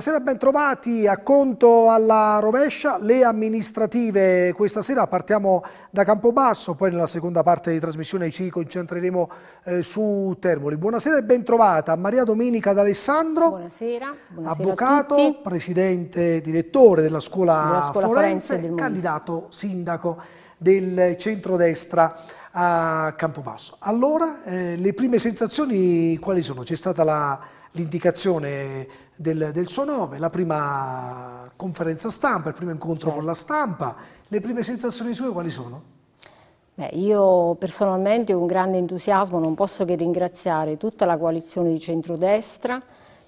buonasera, bentrovati a conto alla rovescia. Le amministrative questa sera partiamo da Campobasso, poi nella seconda parte di trasmissione ci concentreremo eh, su Termoli. Buonasera e bentrovata Maria Domenica D'Alessandro, buonasera, buonasera avvocato, presidente, direttore della scuola, della scuola forense, forense candidato sindaco del centrodestra a Campobasso. Allora, eh, le prime sensazioni quali sono? C'è stata la l'indicazione del, del, suo nome, la prima conferenza stampa, il primo incontro certo. con la certo. stampa, le prime sensazioni sue quali sono? Beh, io personalmente ho un grande entusiasmo, non posso che ringraziare tutta la coalizione di centrodestra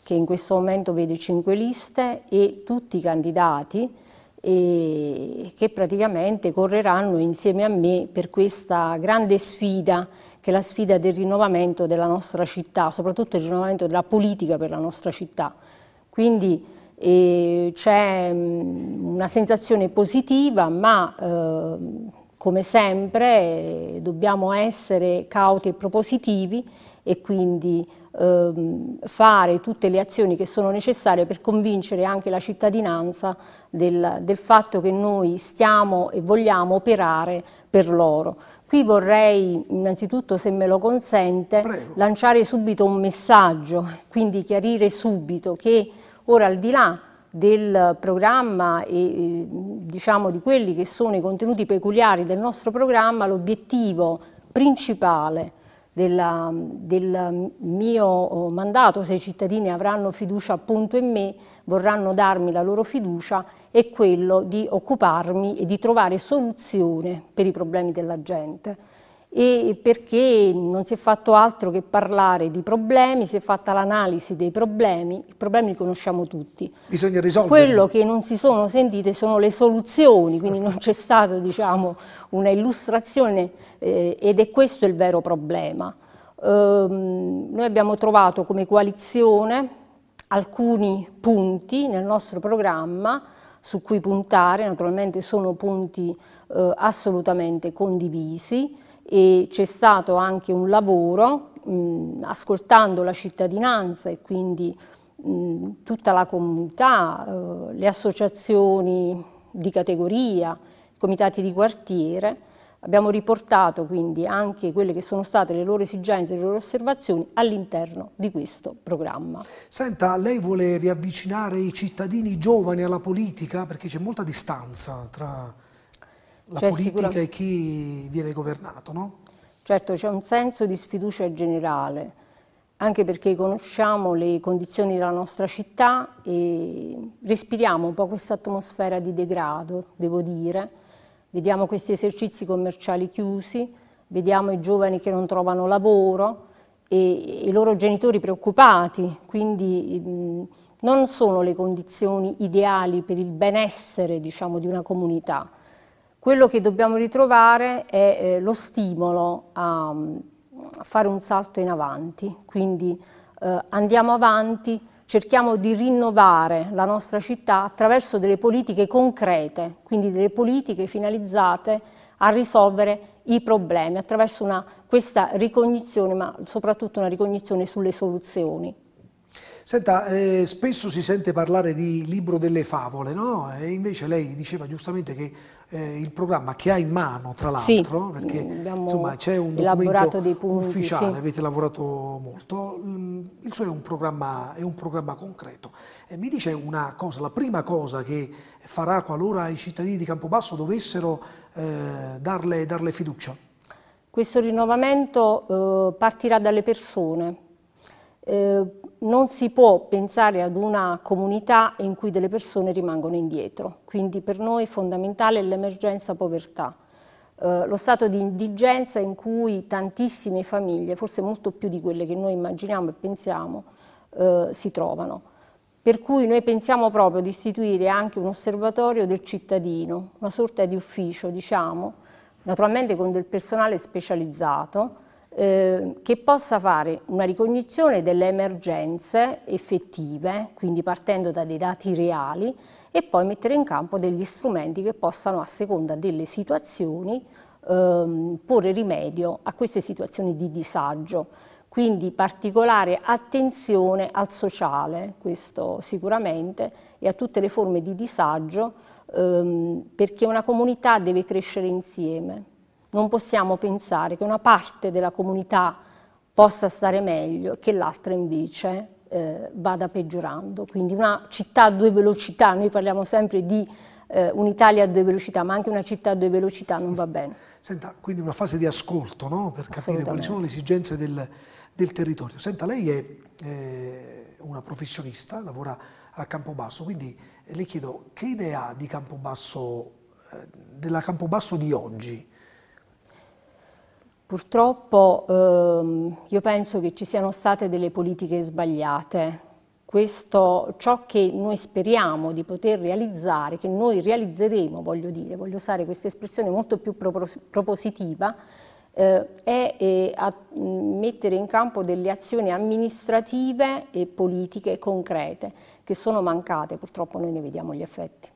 che in questo momento vede cinque liste e tutti i candidati che praticamente correranno insieme a me per questa grande sfida che è la sfida del rinnovamento della nostra città, soprattutto il rinnovamento della politica per la nostra città. Quindi eh, c'è mm, una sensazione positiva, ma eh, come sempre eh, dobbiamo essere cauti e propositivi e quindi ehm, fare tutte le azioni che sono necessarie per convincere anche la cittadinanza del, del fatto che noi stiamo e vogliamo operare per loro. Qui vorrei innanzitutto, se me lo consente, Prego. lanciare subito un messaggio, quindi chiarire subito che ora al di là del programma e eh, diciamo di quelli che sono i contenuti peculiari del nostro programma, l'obiettivo principale della, del mio oh, mandato, se i cittadini avranno fiducia appunto in me, vorranno darmi la loro fiducia, è quello di occuparmi e di trovare soluzione per i problemi della gente e perché non si è fatto altro che parlare di problemi, si è fatta l'analisi dei problemi, i problemi li conosciamo tutti. Bisogna risolvere. Quello che non si sono sentite sono le soluzioni, quindi non c'è stata diciamo, una illustrazione eh, ed è questo il vero problema. Ehm, noi abbiamo trovato come coalizione alcuni punti nel nostro programma su cui puntare, naturalmente sono punti eh, assolutamente condivisi, e c'è stato anche un lavoro mh, ascoltando la cittadinanza e quindi mh, tutta la comunità, eh, le associazioni di categoria, i comitati di quartiere, Abbiamo riportato quindi anche quelle che sono state le loro esigenze, le loro osservazioni all'interno di questo programma. Senta, lei vuole riavvicinare i cittadini giovani alla politica perché c'è molta distanza tra la cioè, politica e chi viene governato, no? Certo, c'è un senso di sfiducia generale, anche perché conosciamo le condizioni della nostra città e respiriamo un po' questa atmosfera di degrado, devo dire. Vediamo questi esercizi commerciali chiusi, vediamo i giovani che non trovano lavoro e i loro genitori preoccupati, quindi mh, non sono le condizioni ideali per il benessere diciamo, di una comunità. Quello che dobbiamo ritrovare è eh, lo stimolo a, mm, a, fare un salto in avanti, quindi eh, andiamo avanti, cerchiamo di rinnovare la nostra città attraverso delle politiche concrete, quindi delle politiche finalizzate a risolvere i problemi attraverso una, questa ricognizione, ma soprattutto una ricognizione sulle soluzioni. Senta, eh, spesso si sente parlare di libro delle favole, no? E invece lei diceva giustamente che eh, il programma che ha in mano, tra l'altro, sì, perché mm, insomma c'è un documento punti, ufficiale, sì. avete lavorato molto, mm, il suo è un programma, è un programma concreto. Eh, mi dice una cosa, la prima cosa che farà qualora i cittadini di Campobasso dovessero eh, darle, darle, fiducia? Questo rinnovamento eh, partirà dalle persone eh, non si può pensare ad una comunità in cui delle persone rimangono indietro, quindi per noi fondamentale è l'emergenza povertà, eh, lo stato di indigenza in cui tantissime famiglie, forse molto più di quelle che noi immaginiamo e pensiamo, eh, si trovano. Per cui noi pensiamo proprio di istituire anche un osservatorio del cittadino, una sorta di ufficio, diciamo, naturalmente con del personale specializzato, Ehm, che possa fare una ricognizione delle emergenze effettive, quindi partendo da dei dati reali, e poi mettere in campo degli strumenti che possano, a seconda delle situazioni, ehm, porre rimedio a queste situazioni di disagio. Quindi particolare attenzione al sociale, questo sicuramente, e a tutte le forme di disagio, ehm, perché una comunità deve crescere insieme non possiamo pensare che una parte della comunità possa stare meglio e che l'altra invece eh, vada peggiorando. Quindi una città a due velocità, noi parliamo sempre di eh, un'Italia a due velocità, ma anche una città a due velocità non va bene. Senta, quindi una fase di ascolto no? per capire quali sono le esigenze del, del territorio. Senta, lei è eh, una professionista, lavora a Campobasso, quindi eh, le chiedo che idea ha di Campobasso, eh, della Campobasso di oggi? Purtroppo ehm, io penso che ci siano state delle politiche sbagliate. Questo, ciò che noi speriamo di poter realizzare, che noi realizzeremo, voglio dire, voglio usare questa espressione molto più propositiva, eh, è eh, a, mettere in campo delle azioni amministrative e politiche concrete che sono mancate, purtroppo noi ne vediamo gli effetti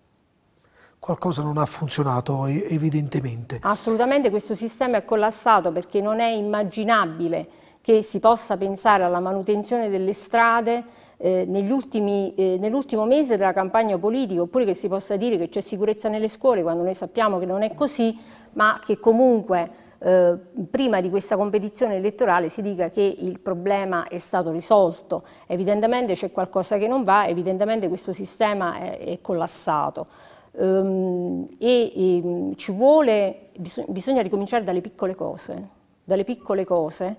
qualcosa non ha funzionato evidentemente. Assolutamente questo sistema è collassato perché non è immaginabile che si possa pensare alla manutenzione delle strade eh, eh, nell'ultimo mese della campagna politica, oppure che si possa dire che c'è sicurezza nelle scuole quando noi sappiamo che non è così, ma che comunque eh, prima di questa competizione elettorale si dica che il problema è stato risolto. Evidentemente c'è qualcosa che non va, evidentemente questo sistema è, è collassato. Ehm, e, e ehm, ci vuole, bisog- bisogna ricominciare dalle piccole cose, dalle piccole cose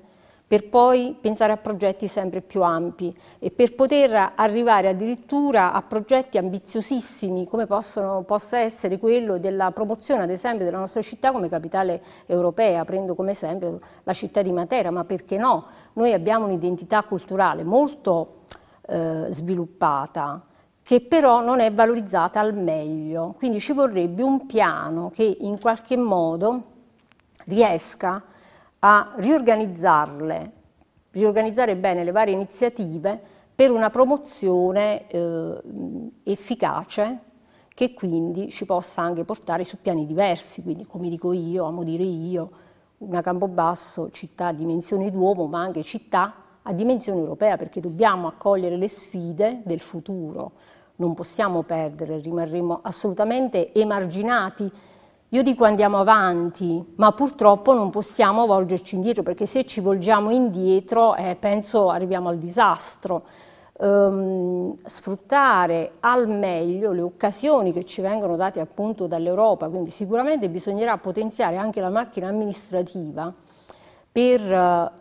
per poi pensare a progetti sempre più ampi e per poter arrivare addirittura a progetti ambiziosissimi come possono, possa essere quello della promozione ad esempio della nostra città come capitale europea, prendo come esempio la città di Matera, ma perché no? Noi abbiamo un'identità culturale molto eh, sviluppata, che però non è valorizzata al meglio. Quindi ci vorrebbe un piano che in qualche modo riesca a riorganizzarle, riorganizzare bene le varie iniziative per una promozione eh, efficace che quindi ci possa anche portare su piani diversi, quindi come dico io, amo dire io, una Campobasso, città a dimensione d'uomo, ma anche città a dimensione europea, perché dobbiamo accogliere le sfide del futuro, non possiamo perdere, rimarremo assolutamente emarginati. Io dico andiamo avanti, ma purtroppo non possiamo volgerci indietro, perché se ci volgiamo indietro eh, penso arriviamo al disastro. Ehm, sfruttare al meglio le occasioni che ci vengono date appunto dall'Europa, quindi sicuramente bisognerà potenziare anche la macchina amministrativa, per...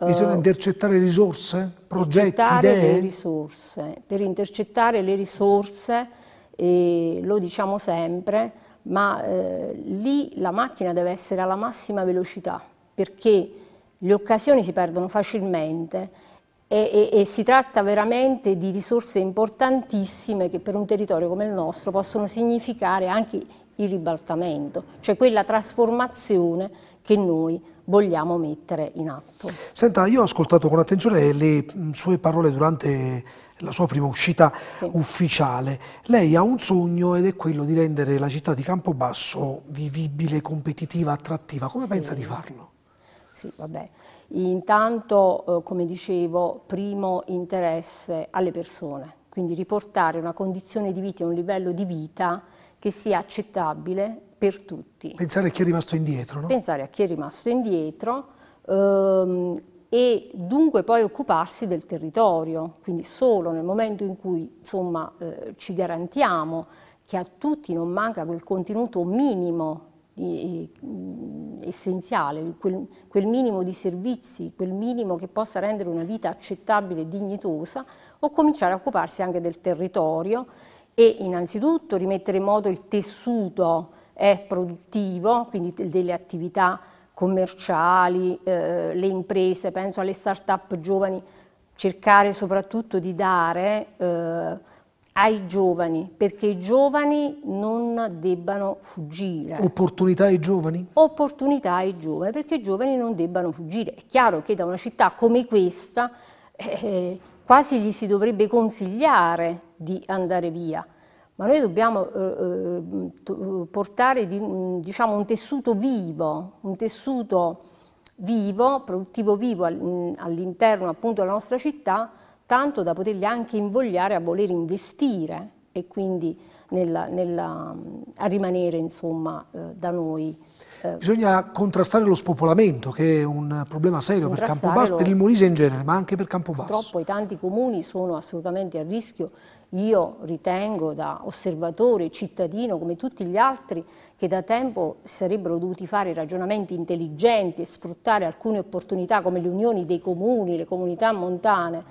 Bisogna eh, intercettare risorse, progetti, idee? Le risorse, per intercettare le risorse, eh, lo diciamo sempre, ma eh, lì la macchina deve essere alla massima velocità, perché le occasioni si perdono facilmente e, e, e, si tratta veramente di risorse importantissime che per un territorio come il nostro possono significare anche il ribaltamento, cioè quella trasformazione che noi vogliamo mettere in atto. Senta, io ho ascoltato con attenzione le mm, sue parole durante la sua prima uscita sì. ufficiale. Lei ha un sogno ed è quello di rendere la città di Campobasso vivibile, competitiva, attrattiva. Come sì. pensa di farlo? Sì, vabbè. Intanto, eh, come dicevo, primo interesse alle persone, quindi riportare una condizione di vita e un livello di vita che sia accettabile per tutti. Pensare a chi è rimasto indietro, no? Pensare a chi è rimasto indietro ehm, e dunque poi occuparsi del territorio, quindi solo nel momento in cui insomma, eh, ci garantiamo che a tutti non manca quel contenuto minimo eh, essenziale, quel, quel, minimo di servizi, quel minimo che possa rendere una vita accettabile e dignitosa, o cominciare a occuparsi anche del territorio e innanzitutto rimettere in modo il tessuto è produttivo, quindi delle attività commerciali, eh, le imprese, penso alle start-up giovani, cercare soprattutto di dare eh, ai giovani, perché i giovani non debbano fuggire. Opportunità ai giovani? Opportunità ai giovani, perché i giovani non debbano fuggire. È chiaro che da una città come questa eh, quasi gli si dovrebbe consigliare di andare via, ma noi dobbiamo eh, eh portare mm, diciamo, un tessuto vivo, un tessuto vivo, produttivo vivo mm, all'interno appunto della nostra città, tanto da poterli anche invogliare a voler investire e quindi nella, nella, mm, a rimanere insomma eh, da noi. Eh, Bisogna contrastare lo spopolamento che è un problema serio per Campobasso, per il Molise in genere, ma anche per Campobasso. Purtroppo i tanti comuni sono assolutamente a rischio io ritengo da osservatore, cittadino come tutti gli altri che da tempo sarebbero dovuti fare ragionamenti intelligenti e sfruttare alcune opportunità come le unioni dei comuni, le comunità montane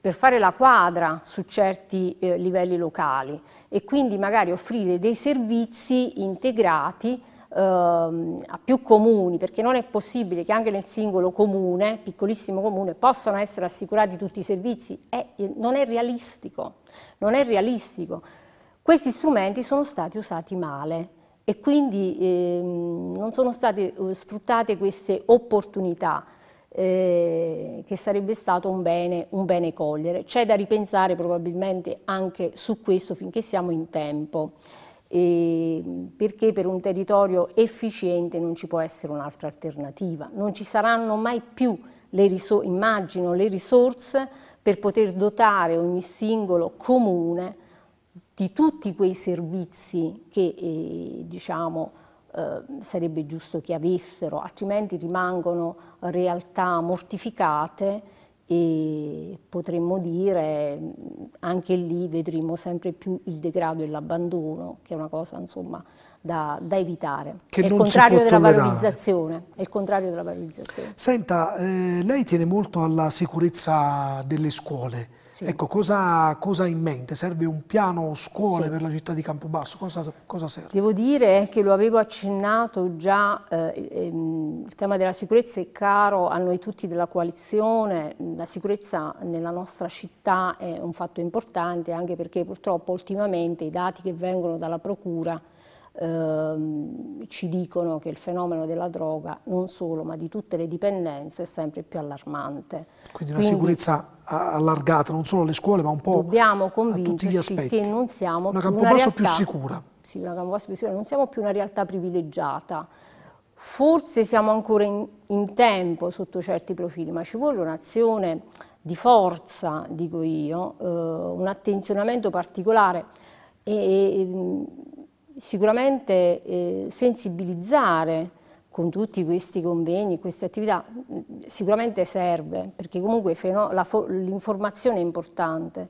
per fare la quadra su certi eh, livelli locali e quindi magari offrire dei servizi integrati Ehm, a più comuni, perché non è possibile che anche nel singolo comune, piccolissimo comune, possano essere assicurati tutti i servizi, è, eh, non, è non è realistico. Questi strumenti sono stati usati male e quindi eh, non sono state eh, sfruttate queste opportunità. Eh, che sarebbe stato un bene, un bene cogliere. C'è da ripensare probabilmente anche su questo finché siamo in tempo. Ehm, perché per un territorio efficiente non ci può essere un'altra alternativa. Non ci saranno mai più, le riso- immagino, le risorse per poter dotare ogni singolo comune di tutti quei servizi che eh, diciamo, eh, sarebbe giusto che avessero, altrimenti rimangono realtà mortificate e potremmo dire mm, anche lì vedremo sempre più il degrado e l'abbandono, che è una cosa insomma da, da evitare. Che è, il contrario della valorizzazione, è il contrario della valorizzazione. Senta, eh, lei tiene molto alla sicurezza delle scuole. Sì. Ecco, cosa, cosa, ha in mente? Serve un piano scuole sì. per la città di Campobasso? Cosa, cosa, serve? Devo dire che lo avevo accennato già, eh, ehm, il tema della sicurezza è caro a noi tutti della coalizione, la sicurezza nella nostra città è un fatto importante anche perché purtroppo ultimamente i dati che vengono dalla Procura ehm, ci dicono che il fenomeno della droga, non solo, ma di tutte le dipendenze, è sempre più allarmante. Quindi una Quindi, sicurezza allargata non solo alle scuole, ma un po' dobbiamo convincerci che non siamo una più una realtà, più sicura. Sì, una Campobasso più sicura, non siamo più una realtà privilegiata. Forse siamo ancora in, in tempo sotto certi profili, ma ci vuole un'azione di forza, dico io, eh, un attenzionamento particolare e, e sicuramente eh, sensibilizzare con tutti questi convegni, queste attività, mm, sicuramente serve, perché comunque l'informazione è importante,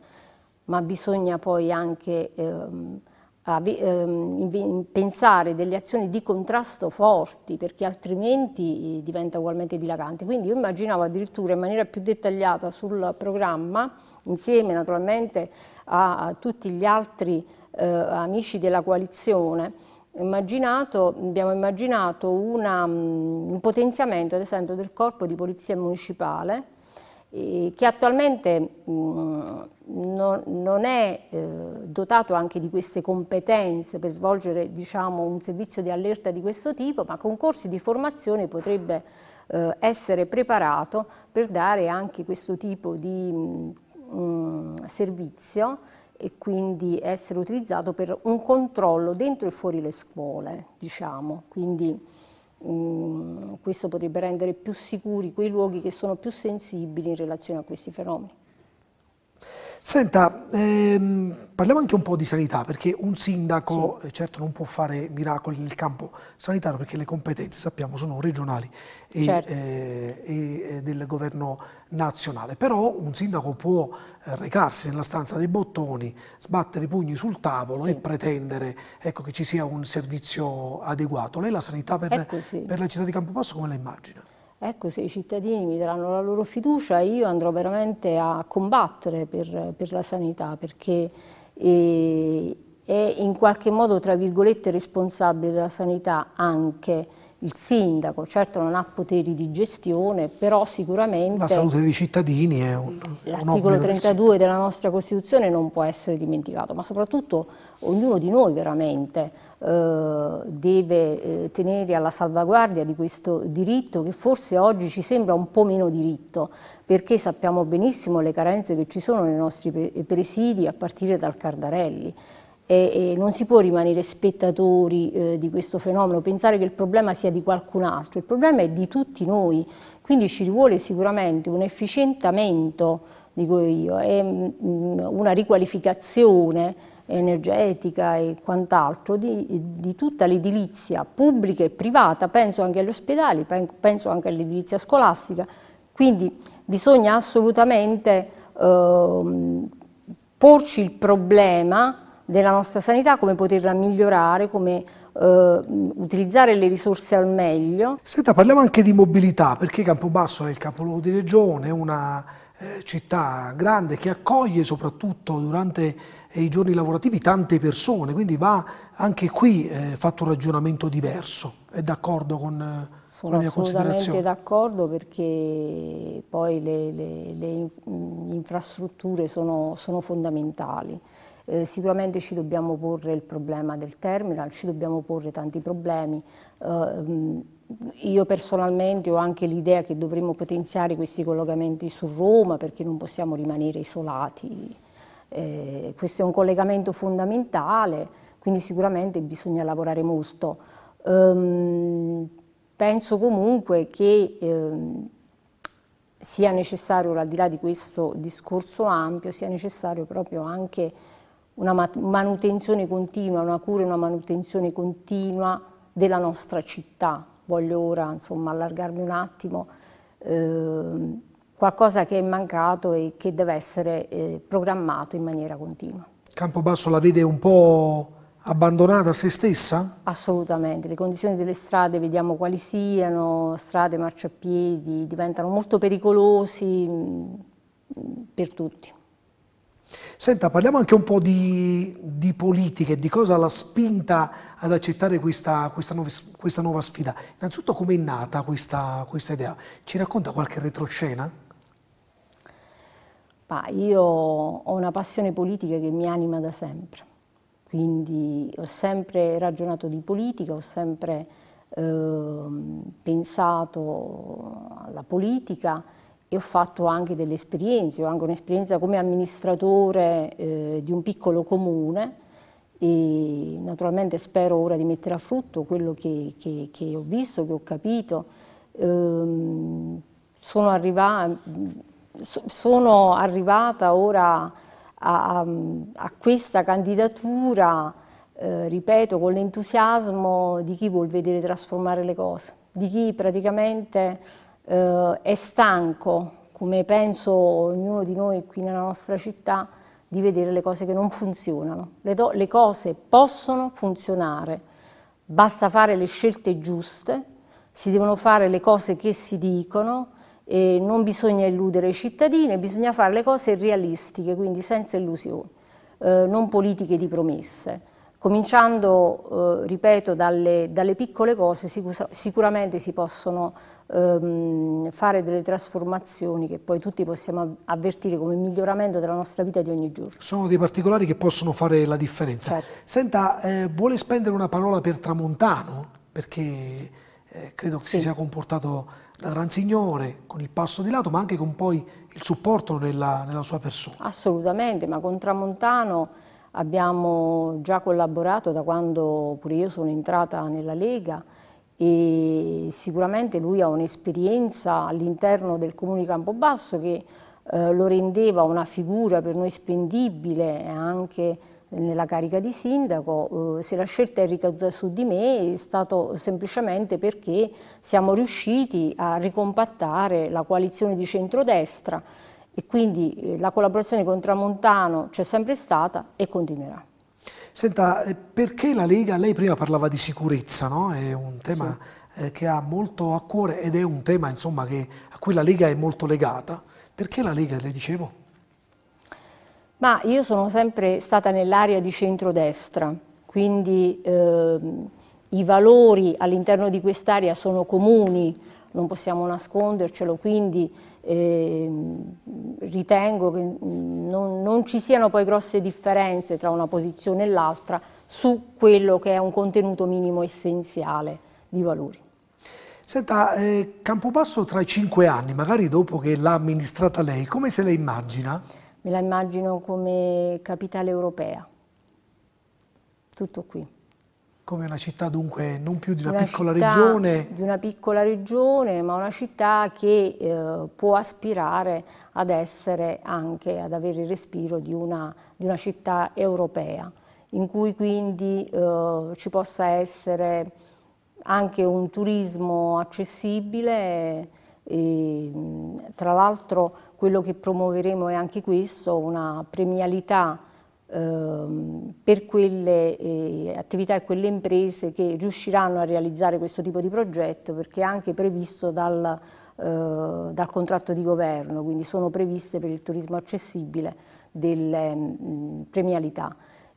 ma bisogna poi anche ehm, ehm, pensare delle azioni di contrasto forti, perché altrimenti eh, diventa ugualmente dilagante. Quindi io immaginavo addirittura in maniera più dettagliata sul programma, insieme naturalmente a, a tutti gli altri eh, amici della coalizione, immaginato, abbiamo immaginato una, mm, un potenziamento ad esempio del corpo di polizia municipale eh, che attualmente mh, mm, non, non, è eh, dotato anche di queste competenze per svolgere diciamo, un servizio di allerta di questo tipo, ma con corsi di formazione potrebbe eh, essere preparato per dare anche questo tipo di mh, mm, servizio e quindi essere utilizzato per un controllo dentro e fuori le scuole, diciamo. Quindi mh, mm, questo potrebbe rendere più sicuri quei luoghi che sono più sensibili in relazione a questi fenomeni. Senta, ehm, parliamo anche un po' di sanità, perché un sindaco sì. Eh, certo non può fare miracoli nel campo sanitario, perché le competenze, sappiamo, sono regionali e, certo. eh, e eh, del governo nazionale. Però un sindaco può eh, recarsi nella stanza dei bottoni, sbattere i pugni sul tavolo sì. e pretendere ecco, che ci sia un servizio adeguato. Lei la sanità per, ecco, per la città di Campobasso come la immagina? Ecco, se i cittadini mi daranno la loro fiducia, io andrò veramente a combattere per, per la sanità, perché eh, è in qualche modo, tra virgolette, responsabile della sanità anche il sindaco, certo non ha poteri di gestione, però sicuramente... La salute dei cittadini è un... L'articolo 32 della nostra Costituzione non può essere dimenticato, ma soprattutto ognuno di noi veramente eh, deve eh, tenere alla salvaguardia di questo diritto che forse oggi ci sembra un po' meno diritto, perché sappiamo benissimo le carenze che ci sono nei nostri presidi a partire dal Cardarelli e, e non si può rimanere spettatori eh, di questo fenomeno, pensare che il problema sia di qualcun altro, il problema è di tutti noi, quindi ci vuole sicuramente un efficientamento, dico io, e, mh, mm, mm, una riqualificazione energetica e quant'altro, di, di, tutta l'edilizia pubblica e privata, penso anche agli ospedali, penso anche all'edilizia scolastica, quindi bisogna assolutamente eh, porci il problema della nostra sanità, come poterla migliorare, come eh, utilizzare le risorse al meglio. Senta, parliamo anche di mobilità, perché Campobasso è il capoluogo di regione, una eh, città grande che accoglie soprattutto durante eh, i giorni lavorativi tante persone, quindi va anche qui eh, fatto un ragionamento diverso. È d'accordo con, con, eh, la mia considerazione? Sono assolutamente d'accordo perché poi le, le, le infrastrutture sono, sono fondamentali. Eh, sicuramente ci dobbiamo porre il problema del terminal, ci dobbiamo porre tanti problemi. Eh, mm, io personalmente ho anche l'idea che dovremmo potenziare questi collegamenti su Roma perché non possiamo rimanere isolati. Eh, questo è un collegamento fondamentale, quindi sicuramente bisogna lavorare molto. Ehm, penso comunque che ehm, sia necessario, al di là di questo discorso ampio, sia necessario proprio anche una manutenzione continua, una cura e una manutenzione continua della nostra città. Voglio ora insomma, allargarmi un attimo, eh, qualcosa che è mancato e che deve essere eh, programmato in maniera continua. Campobasso la vede un po' abbandonata a se stessa? Assolutamente, le condizioni delle strade vediamo quali siano, strade, marciapiedi diventano molto pericolosi mh, mm, per tutti. Senta, parliamo anche un po' di, di politica e di cosa l'ha spinta ad accettare questa, questa, nuova, questa nuova, sfida. Innanzitutto come è nata questa, questa idea? Ci racconta qualche retroscena? Ah, io ho una passione politica che mi anima da sempre, quindi ho sempre ragionato di politica, ho sempre eh, pensato alla politica e ho fatto anche delle esperienze, ho anche un'esperienza come amministratore eh, di un piccolo comune e naturalmente spero ora di mettere a frutto quello che, che, che ho visto, che ho capito. Ehm, sono, arriva, sono, arrivata ora a, a, a questa candidatura, eh, ripeto, con l'entusiasmo di chi vuol vedere trasformare le cose, di chi praticamente eh, è stanco, come penso ognuno di noi qui nella nostra città, di vedere le cose che non funzionano. Le, le cose possono funzionare, basta fare le scelte giuste, si devono fare le cose che si dicono, e non bisogna illudere i cittadini, bisogna fare le cose realistiche, quindi senza illusioni, eh, non politiche di promesse. Cominciando, eh, ripeto, dalle, dalle, piccole cose sicuramente si possono ehm, fare delle trasformazioni che poi tutti possiamo avvertire come miglioramento della nostra vita di ogni giorno. Sono dei particolari che possono fare la differenza. Certo. Senta, eh, vuole spendere una parola per Tramontano? Perché eh, credo che sì. si sia comportato da gran signore, con il passo di lato, ma anche con poi il supporto nella, nella sua persona. Assolutamente, ma con Tramontano abbiamo già collaborato da quando pure io sono entrata nella Lega, e sicuramente lui ha un'esperienza all'interno del comune di Campobasso che eh, lo rendeva una figura per noi spendibile anche nella carica di sindaco, eh, se la scelta è ricaduta su di me è stato semplicemente perché siamo riusciti a ricompattare la coalizione di centrodestra e quindi eh, la collaborazione con Tramontano c'è sempre stata e continuerà. Senta, eh, perché la Lega, lei prima parlava di sicurezza, no? è un tema sì. Eh, che ha molto a cuore ed è un tema insomma, che, a cui la Lega è molto legata. Perché la Lega, le dicevo? Ma io sono sempre stata nell'area di centrodestra, quindi eh, i valori all'interno di quest'area sono comuni non possiamo nascondercelo, quindi eh, ritengo che mm, non, non, ci siano poi grosse differenze tra una posizione e l'altra su quello che è un contenuto minimo essenziale di valori. Senta, eh, Campobasso tra i cinque anni, magari dopo che l'ha amministrata lei, come se la immagina? Me la immagino come capitale europea, tutto qui come una città dunque non più di una, una piccola regione. Di una piccola regione, ma una città che eh, può aspirare ad essere anche, ad avere il respiro di una, di una città europea, in cui quindi eh, ci possa essere anche un turismo accessibile. E, tra l'altro quello che promuoveremo è anche questo, una premialità Ehm, per quelle eh, attività e quelle imprese che riusciranno a realizzare questo tipo di progetto perché è anche previsto dal, eh, dal contratto di governo, quindi sono previste per il turismo accessibile delle mh, premialità.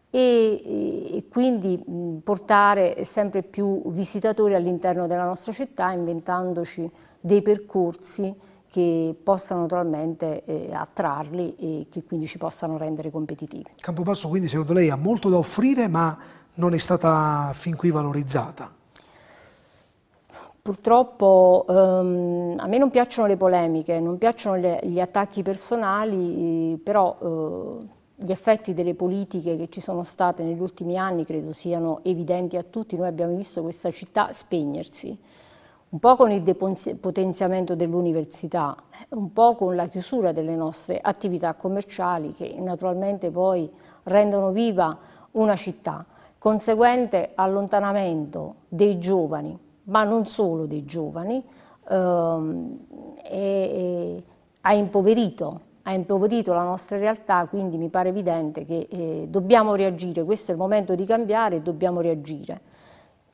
E, e, quindi mh, portare sempre più visitatori all'interno della nostra città inventandoci dei percorsi che possano naturalmente eh, attrarli e che quindi ci possano rendere competitivi. Campobasso quindi secondo lei ha molto da offrire ma non è stata fin qui valorizzata? Purtroppo ehm, a me non piacciono le polemiche, non piacciono le, gli attacchi personali, però eh, gli effetti delle politiche che ci sono state negli ultimi anni credo siano evidenti a tutti. Noi abbiamo visto questa città spegnersi un po' con il potenziamento dell'università, un po' con la chiusura delle nostre attività commerciali che naturalmente poi rendono viva una città, conseguente allontanamento dei giovani, ma non solo dei giovani, ehm, e, e, ha, impoverito, ha impoverito la nostra realtà, quindi mi pare evidente che eh, dobbiamo reagire, questo è il momento di cambiare e dobbiamo reagire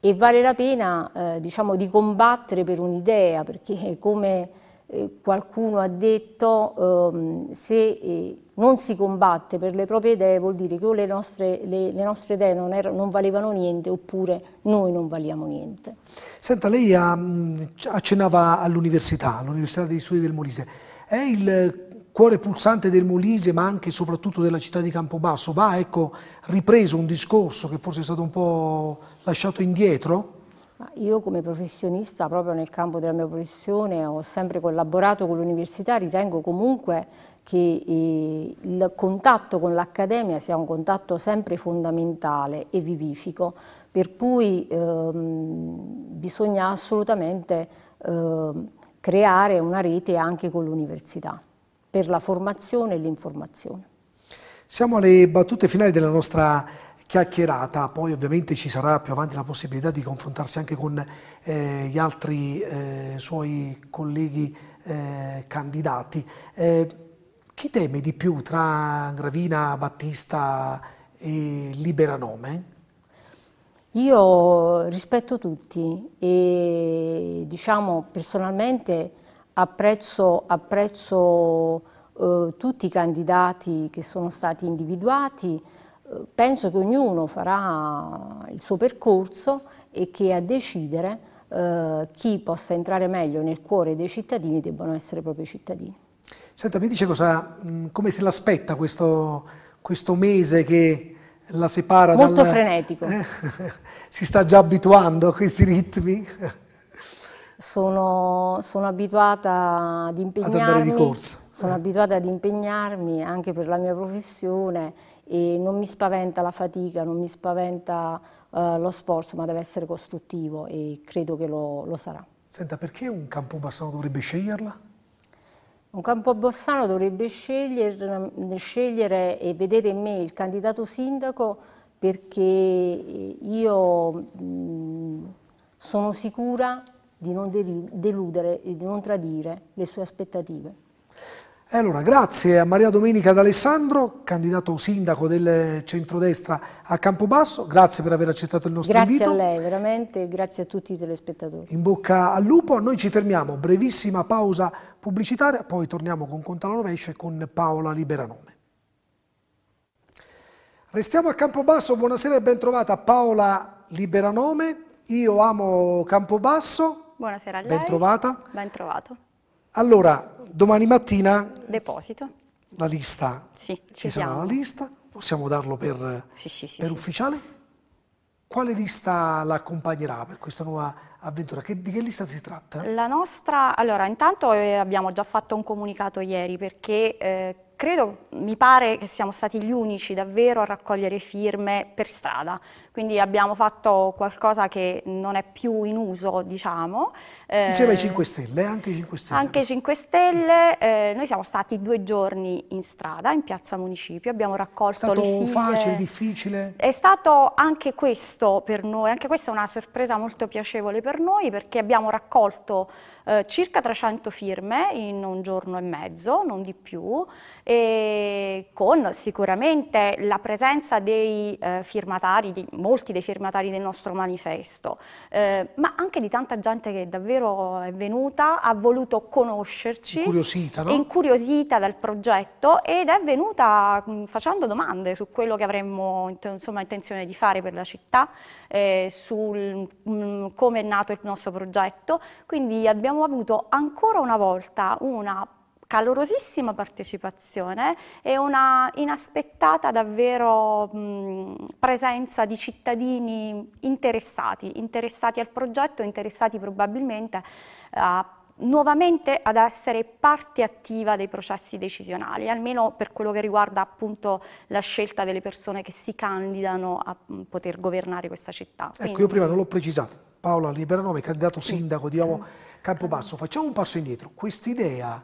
e vale la pena eh, diciamo, di combattere per un'idea, perché eh, come eh, qualcuno ha detto, ehm, se eh, non si combatte per le proprie idee vuol dire che o le nostre, le, le nostre idee non, erano, non, valevano niente oppure noi non valiamo niente. Senta, lei ha, ehm, accennava all'università, all'Università degli Studi del Molise. È il cuore pulsante del Molise, ma anche e soprattutto della città di Campobasso, va ecco, ripreso un discorso che forse è stato un po' lasciato indietro? Io come professionista, proprio nel campo della mia professione, ho sempre collaborato con l'università, ritengo comunque che eh, il contatto con l'accademia sia un contatto sempre fondamentale e vivifico, per cui ehm, bisogna assolutamente ehm, creare una rete anche con l'università per la formazione e l'informazione. Siamo alle battute finali della nostra chiacchierata, poi ovviamente ci sarà più avanti la possibilità di confrontarsi anche con eh, gli altri eh, suoi colleghi eh, candidati. Eh, chi teme di più tra Gravina, Battista e Liberanome? Io rispetto tutti e diciamo personalmente apprezzo, apprezzo eh, tutti i candidati che sono stati individuati, eh, penso che ognuno farà il suo percorso e che a decidere eh, chi possa entrare meglio nel cuore dei cittadini debbano essere proprio i cittadini. Senta, mi dice cosa, mm, come se l'aspetta questo, questo mese che la separa Molto dal... frenetico. si sta già abituando a questi ritmi? sono, sono, abituata ad impegnarmi, ad sono eh. abituata ad impegnarmi anche per la mia professione e non mi spaventa la fatica, non mi spaventa uh, lo sforzo, ma deve essere costruttivo e credo che lo, lo sarà. Senta, perché un campo Campobassano dovrebbe sceglierla? Un campo Campobassano dovrebbe scegliere, scegliere e vedere in me il candidato sindaco perché io mh, mm, sono sicura di non deludere e di non tradire le sue aspettative. E allora, grazie a Maria Domenica D'Alessandro, candidato sindaco del centrodestra a Campobasso, grazie per aver accettato il nostro grazie invito. Grazie a lei, veramente, grazie a tutti i telespettatori. In bocca al lupo, noi ci fermiamo, brevissima pausa pubblicitaria, poi torniamo con Conta la Rovescia e con Paola Liberanome. Restiamo a Campobasso, buonasera e ben trovata Paola Liberanome, io amo Campobasso, Buonasera a lei. Bentrovata. Bentrovato. Allora, domani mattina... Deposito. La lista. Sì, ci, ci sarà la lista. Possiamo darlo per, sì, sì, sì, per ufficiale? Quale lista la accompagnerà per questa nuova avventura? Che, di che lista si tratta? La nostra, allora intanto eh, abbiamo già fatto un comunicato ieri perché eh, credo, mi pare che siamo stati gli unici davvero a raccogliere firme per strada, quindi abbiamo fatto qualcosa che non è più in uso, diciamo. Insieme ai 5 Stelle, anche i 5 Stelle. Anche i 5 Stelle, eh, noi siamo stati due giorni in strada, in piazza Municipio, abbiamo raccolto le firme. È stato facile, difficile? È stato anche questo per noi, anche questa è una sorpresa molto piacevole per noi perché abbiamo raccolto eh, circa 300 firme in un giorno e mezzo, non di più, con sicuramente la presenza dei eh, firmatari, di molti dei firmatari del nostro manifesto, eh, ma anche di tanta gente che davvero è venuta, ha voluto conoscerci, incuriosita, no? incuriosita dal progetto ed è venuta mh, mm, facendo domande su quello che avremmo insomma, intenzione di fare per la città, eh, su mm, come è nato il nostro progetto, quindi abbiamo abbiamo avuto ancora una volta una calorosissima partecipazione e una inaspettata davvero mh, presenza di cittadini interessati, interessati al progetto, interessati probabilmente a nuovamente ad essere parte attiva dei processi decisionali, almeno per quello che riguarda appunto la scelta delle persone che si candidano a mm, poter governare questa città. Ecco, io prima non l'ho precisato, Paola Liberanome, candidato sì. sindaco di Uomo Campobasso, facciamo un passo indietro, quest'idea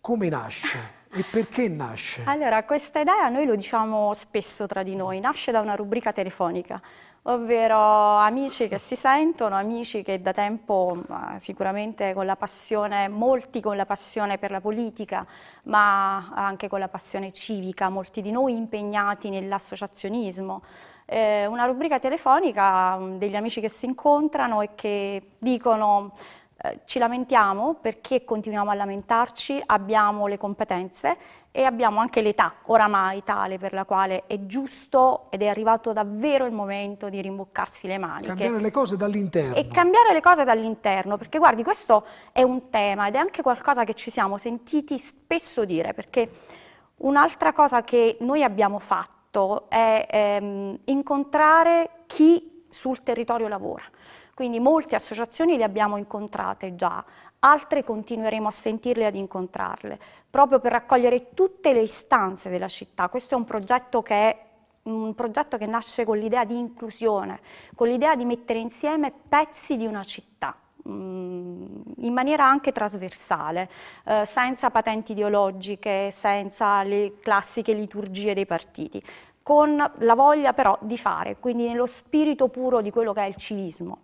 come nasce? E perché nasce? Allora, questa idea noi lo diciamo spesso tra di noi, nasce da una rubrica telefonica ovvero amici che si sentono, amici che da tempo sicuramente con la passione, molti con la passione per la politica, ma anche con la passione civica, molti di noi impegnati nell'associazionismo. Eh, una rubrica telefonica mm, degli amici che si incontrano e che dicono eh, ci lamentiamo perché continuiamo a lamentarci, abbiamo le competenze e abbiamo anche l'età oramai tale per la quale è giusto ed è arrivato davvero il momento di rimboccarsi le maniche. Cambiare le cose dall'interno. E cambiare le cose dall'interno, perché guardi, questo è un tema ed è anche qualcosa che ci siamo sentiti spesso dire, perché un'altra cosa che noi abbiamo fatto è ehm, incontrare chi sul territorio lavora quindi molte associazioni le abbiamo incontrate già, altre continueremo a sentirle e ad incontrarle, proprio per raccogliere tutte le istanze della città. Questo è un progetto che è un progetto che nasce con l'idea di inclusione, con l'idea di mettere insieme pezzi di una città mm, in maniera anche trasversale, eh, senza patenti ideologiche, senza le classiche liturgie dei partiti, con la voglia però di fare, quindi nello spirito puro di quello che è il civismo.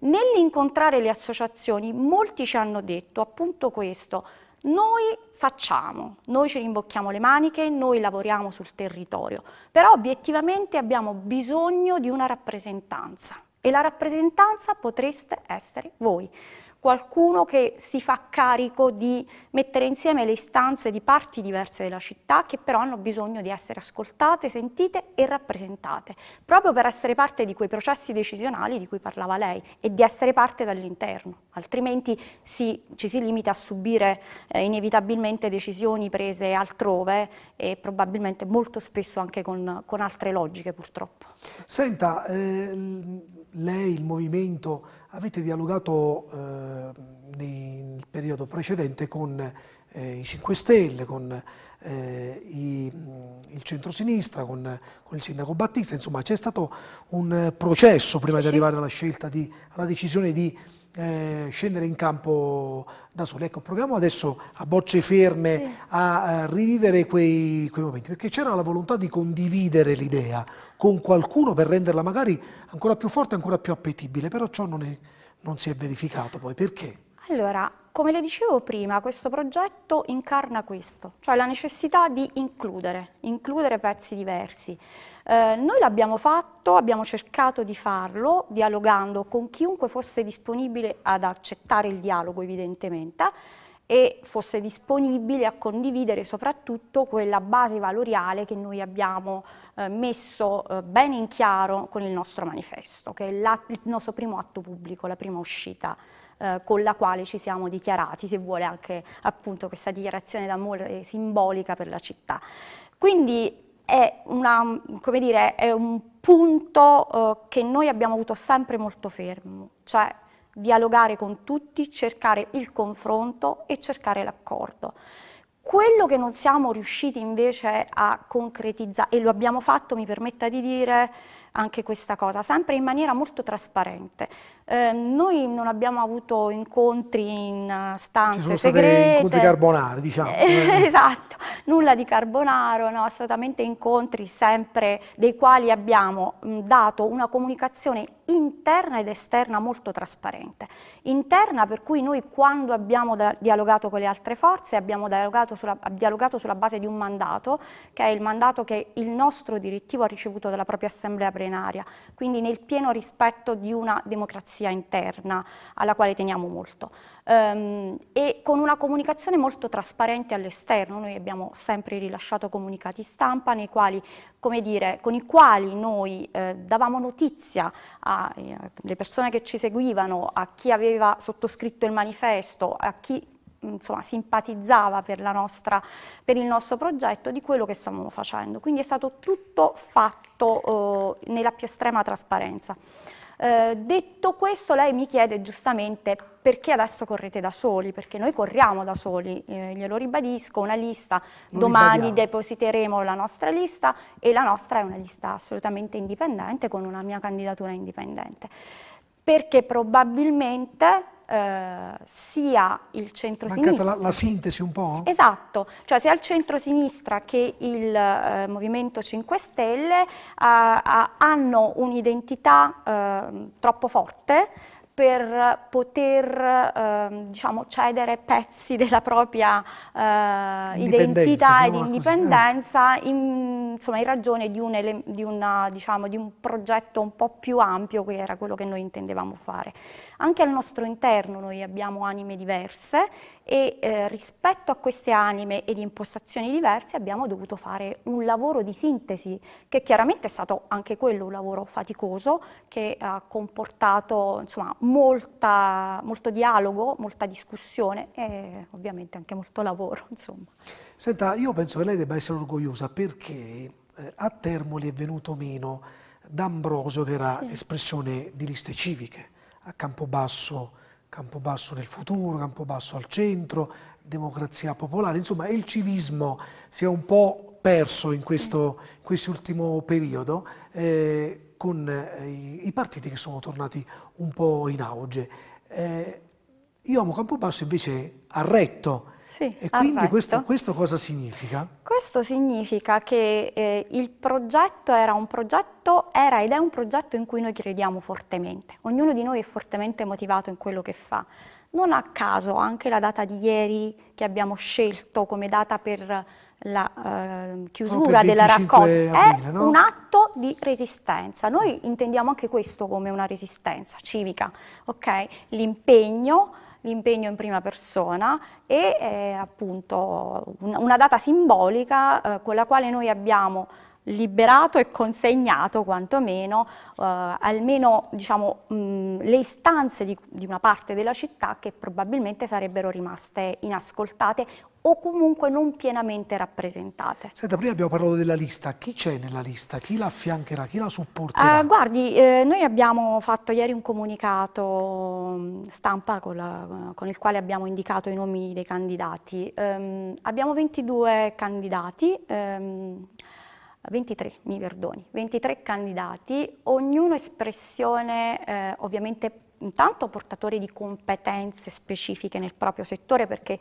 Nell'incontrare le associazioni molti ci hanno detto appunto questo, noi facciamo, noi ci rimbocchiamo le maniche, noi lavoriamo sul territorio, però obiettivamente abbiamo bisogno di una rappresentanza e la rappresentanza potreste essere voi qualcuno che si fa carico di mettere insieme le istanze di parti diverse della città che però hanno bisogno di essere ascoltate, sentite e rappresentate, proprio per essere parte di quei processi decisionali di cui parlava lei e di essere parte dall'interno, altrimenti si, ci si limita a subire eh, inevitabilmente decisioni prese altrove e probabilmente molto spesso anche con, con altre logiche purtroppo. Senta, eh, lei, il movimento, avete dialogato eh, nel periodo precedente con eh, i 5 Stelle, con eh, i, mm, il centrosinistra, con, con il sindaco Battista, insomma c'è stato un processo prima sì. di arrivare alla scelta, di, alla decisione di eh, scendere in campo da soli. Ecco, proviamo adesso a bocce ferme sì. a, a, rivivere quei, quei momenti, perché c'era la volontà di condividere l'idea con qualcuno per renderla magari ancora più forte, ancora più appetibile, però ciò non, è, non si è verificato poi. Perché? Allora, come le dicevo prima, questo progetto incarna questo, cioè la necessità di includere, includere pezzi diversi. Eh, noi l'abbiamo fatto, abbiamo cercato di farlo dialogando con chiunque fosse disponibile ad accettare il dialogo evidentemente e fosse disponibile a condividere soprattutto quella base valoriale che noi abbiamo eh, messo eh, ben in chiaro con il nostro manifesto, che è la, il nostro primo atto pubblico, la prima uscita eh, con la quale ci siamo dichiarati, se vuole anche appunto questa dichiarazione d'amore simbolica per la città. Quindi è, una, dire, è un punto eh, che noi abbiamo avuto sempre molto fermo, cioè dialogare con tutti, cercare il confronto e cercare l'accordo. Quello che non siamo riusciti invece a concretizzare, e lo abbiamo fatto, mi permetta di dire, anche questa cosa, sempre in maniera molto trasparente. Eh, noi non abbiamo avuto incontri in eh, stanze Ci sono segrete. incontri carbonari, diciamo. esatto, nulla di carbonaro, no? assolutamente incontri sempre dei quali abbiamo dato una comunicazione interna ed esterna molto trasparente. Interna per cui noi quando abbiamo dialogato con le altre forze abbiamo dialogato sulla, dialogato sulla base di un mandato, che è il mandato che il nostro direttivo ha ricevuto dalla propria assemblea plenaria, quindi nel pieno rispetto di una democrazia interna alla quale teniamo molto um, e con una comunicazione molto trasparente all'esterno. Noi abbiamo sempre rilasciato comunicati stampa nei quali, come dire, con i quali noi eh, davamo notizia alle eh, persone che ci seguivano, a chi aveva sottoscritto il manifesto, a chi insomma, simpatizzava per, nostra, per, il nostro progetto di quello che stavamo facendo. Quindi è stato tutto fatto eh, nella più estrema trasparenza. Eh, detto questo, lei mi chiede giustamente perché adesso correte da soli, perché noi corriamo da soli, eh, glielo ribadisco, una lista, Lo domani ribadiamo. depositeremo la nostra lista e la nostra è una lista assolutamente indipendente con una mia candidatura indipendente, perché probabilmente eh, sia il centro-sinistra... la, la, sintesi un po'? Esatto, cioè sia il centro-sinistra che il eh, Movimento 5 Stelle eh, hanno un'identità ehm, troppo forte per poter eh, diciamo, cedere pezzi della propria eh, identità ed indipendenza eh. in, insomma, in ragione di un, di, una, diciamo, di un progetto un po' più ampio che era quello che noi intendevamo fare. Anche al nostro interno noi abbiamo anime diverse e eh, rispetto a queste anime e impostazioni diverse abbiamo dovuto fare un lavoro di sintesi che chiaramente è stato anche quello un lavoro faticoso che ha comportato insomma, molta, molto dialogo, molta discussione e ovviamente anche molto lavoro. Insomma. Senta, io penso che lei debba essere orgogliosa perché eh, a Termoli è venuto meno D'Ambrosio che era sì. espressione di liste civiche, a Campobasso Campobasso nel futuro, Campobasso al centro, democrazia popolare, insomma il civismo si è un po' perso in questo, quest'ultimo periodo eh, con eh, i, i, partiti che sono tornati un po' in auge. Eh, io amo Campobasso invece ha retto sì, e quindi questo, questo, cosa significa? Questo significa che eh, il progetto era un progetto, era ed è un progetto in cui noi crediamo fortemente. Ognuno di noi è fortemente motivato in quello che fa. Non a caso anche la data di ieri che abbiamo scelto come data per la eh, chiusura oh, per della raccolta aprile, è no? un atto di resistenza. Noi intendiamo anche questo come una resistenza civica, ok? L'impegno l'impegno in prima persona e eh, appunto una data simbolica eh, con la quale noi abbiamo liberato e consegnato quantomeno eh, almeno diciamo, mh, le istanze di, di una parte della città che probabilmente sarebbero rimaste inascoltate o comunque non pienamente rappresentate. Senta, prima abbiamo parlato della lista, chi c'è nella lista? Chi la affiancherà? Chi la supporterà? Eh, guardi, eh, noi abbiamo fatto ieri un comunicato stampa con, la, con, il quale abbiamo indicato i nomi dei candidati. Um, abbiamo 22 candidati um, 23, mi perdoni, 23 candidati, ognuno espressione eh, ovviamente intanto portatori di competenze specifiche nel proprio settore perché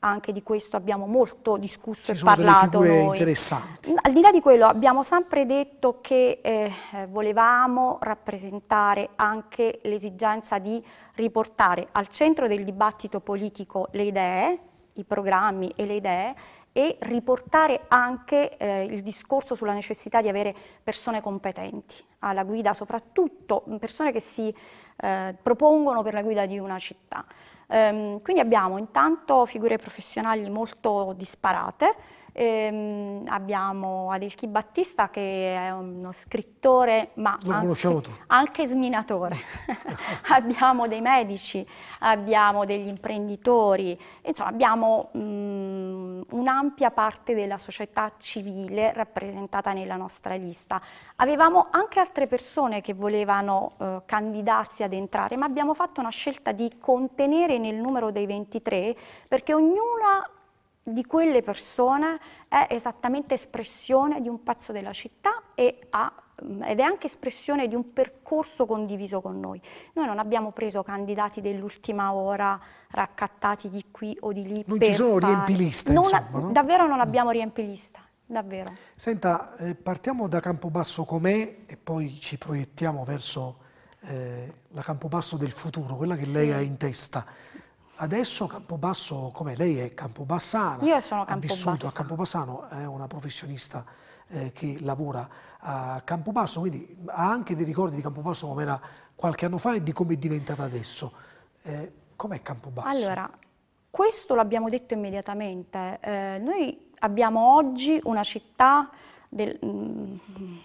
anche di questo abbiamo molto discusso Ci e parlato noi. interessanti. Al di là di quello abbiamo sempre detto che eh, volevamo rappresentare anche l'esigenza di riportare al centro del dibattito politico le idee, i programmi e le idee e riportare anche eh, il discorso sulla necessità di avere persone competenti alla guida, soprattutto persone che si eh, propongono per la guida di una città. Ehm, quindi abbiamo intanto figure professionali molto disparate, Ehm, abbiamo Adelchi Battista che è uno scrittore ma anche, anche, sminatore. abbiamo dei medici, abbiamo degli imprenditori, insomma abbiamo mm, un'ampia parte della società civile rappresentata nella nostra lista. Avevamo anche altre persone che volevano eh, candidarsi ad entrare ma abbiamo fatto una scelta di contenere nel numero dei 23 perché ognuna di quelle persone è esattamente espressione di un pezzo della città ha, mm, ed è anche espressione di un percorso condiviso con noi. Noi non abbiamo preso candidati dell'ultima ora raccattati di qui o di lì. Non ci sono fare. riempiliste, non insomma, no? Davvero non abbiamo riempilista. Davvero. Senta, eh, partiamo da Campobasso com'è e poi ci proiettiamo verso eh, la Campobasso del futuro, quella che lei ha in testa. Adesso Campobasso, come lei è Campobassana, Io sono Campobassana. ha vissuto a Campobassano, è una professionista eh, che lavora a Campobasso, quindi ha anche dei ricordi di Campobasso come era qualche anno fa e di come è diventata adesso. Eh, com'è Campobasso? Allora, questo l'abbiamo detto immediatamente. Eh, noi abbiamo oggi una città del, mh, mm,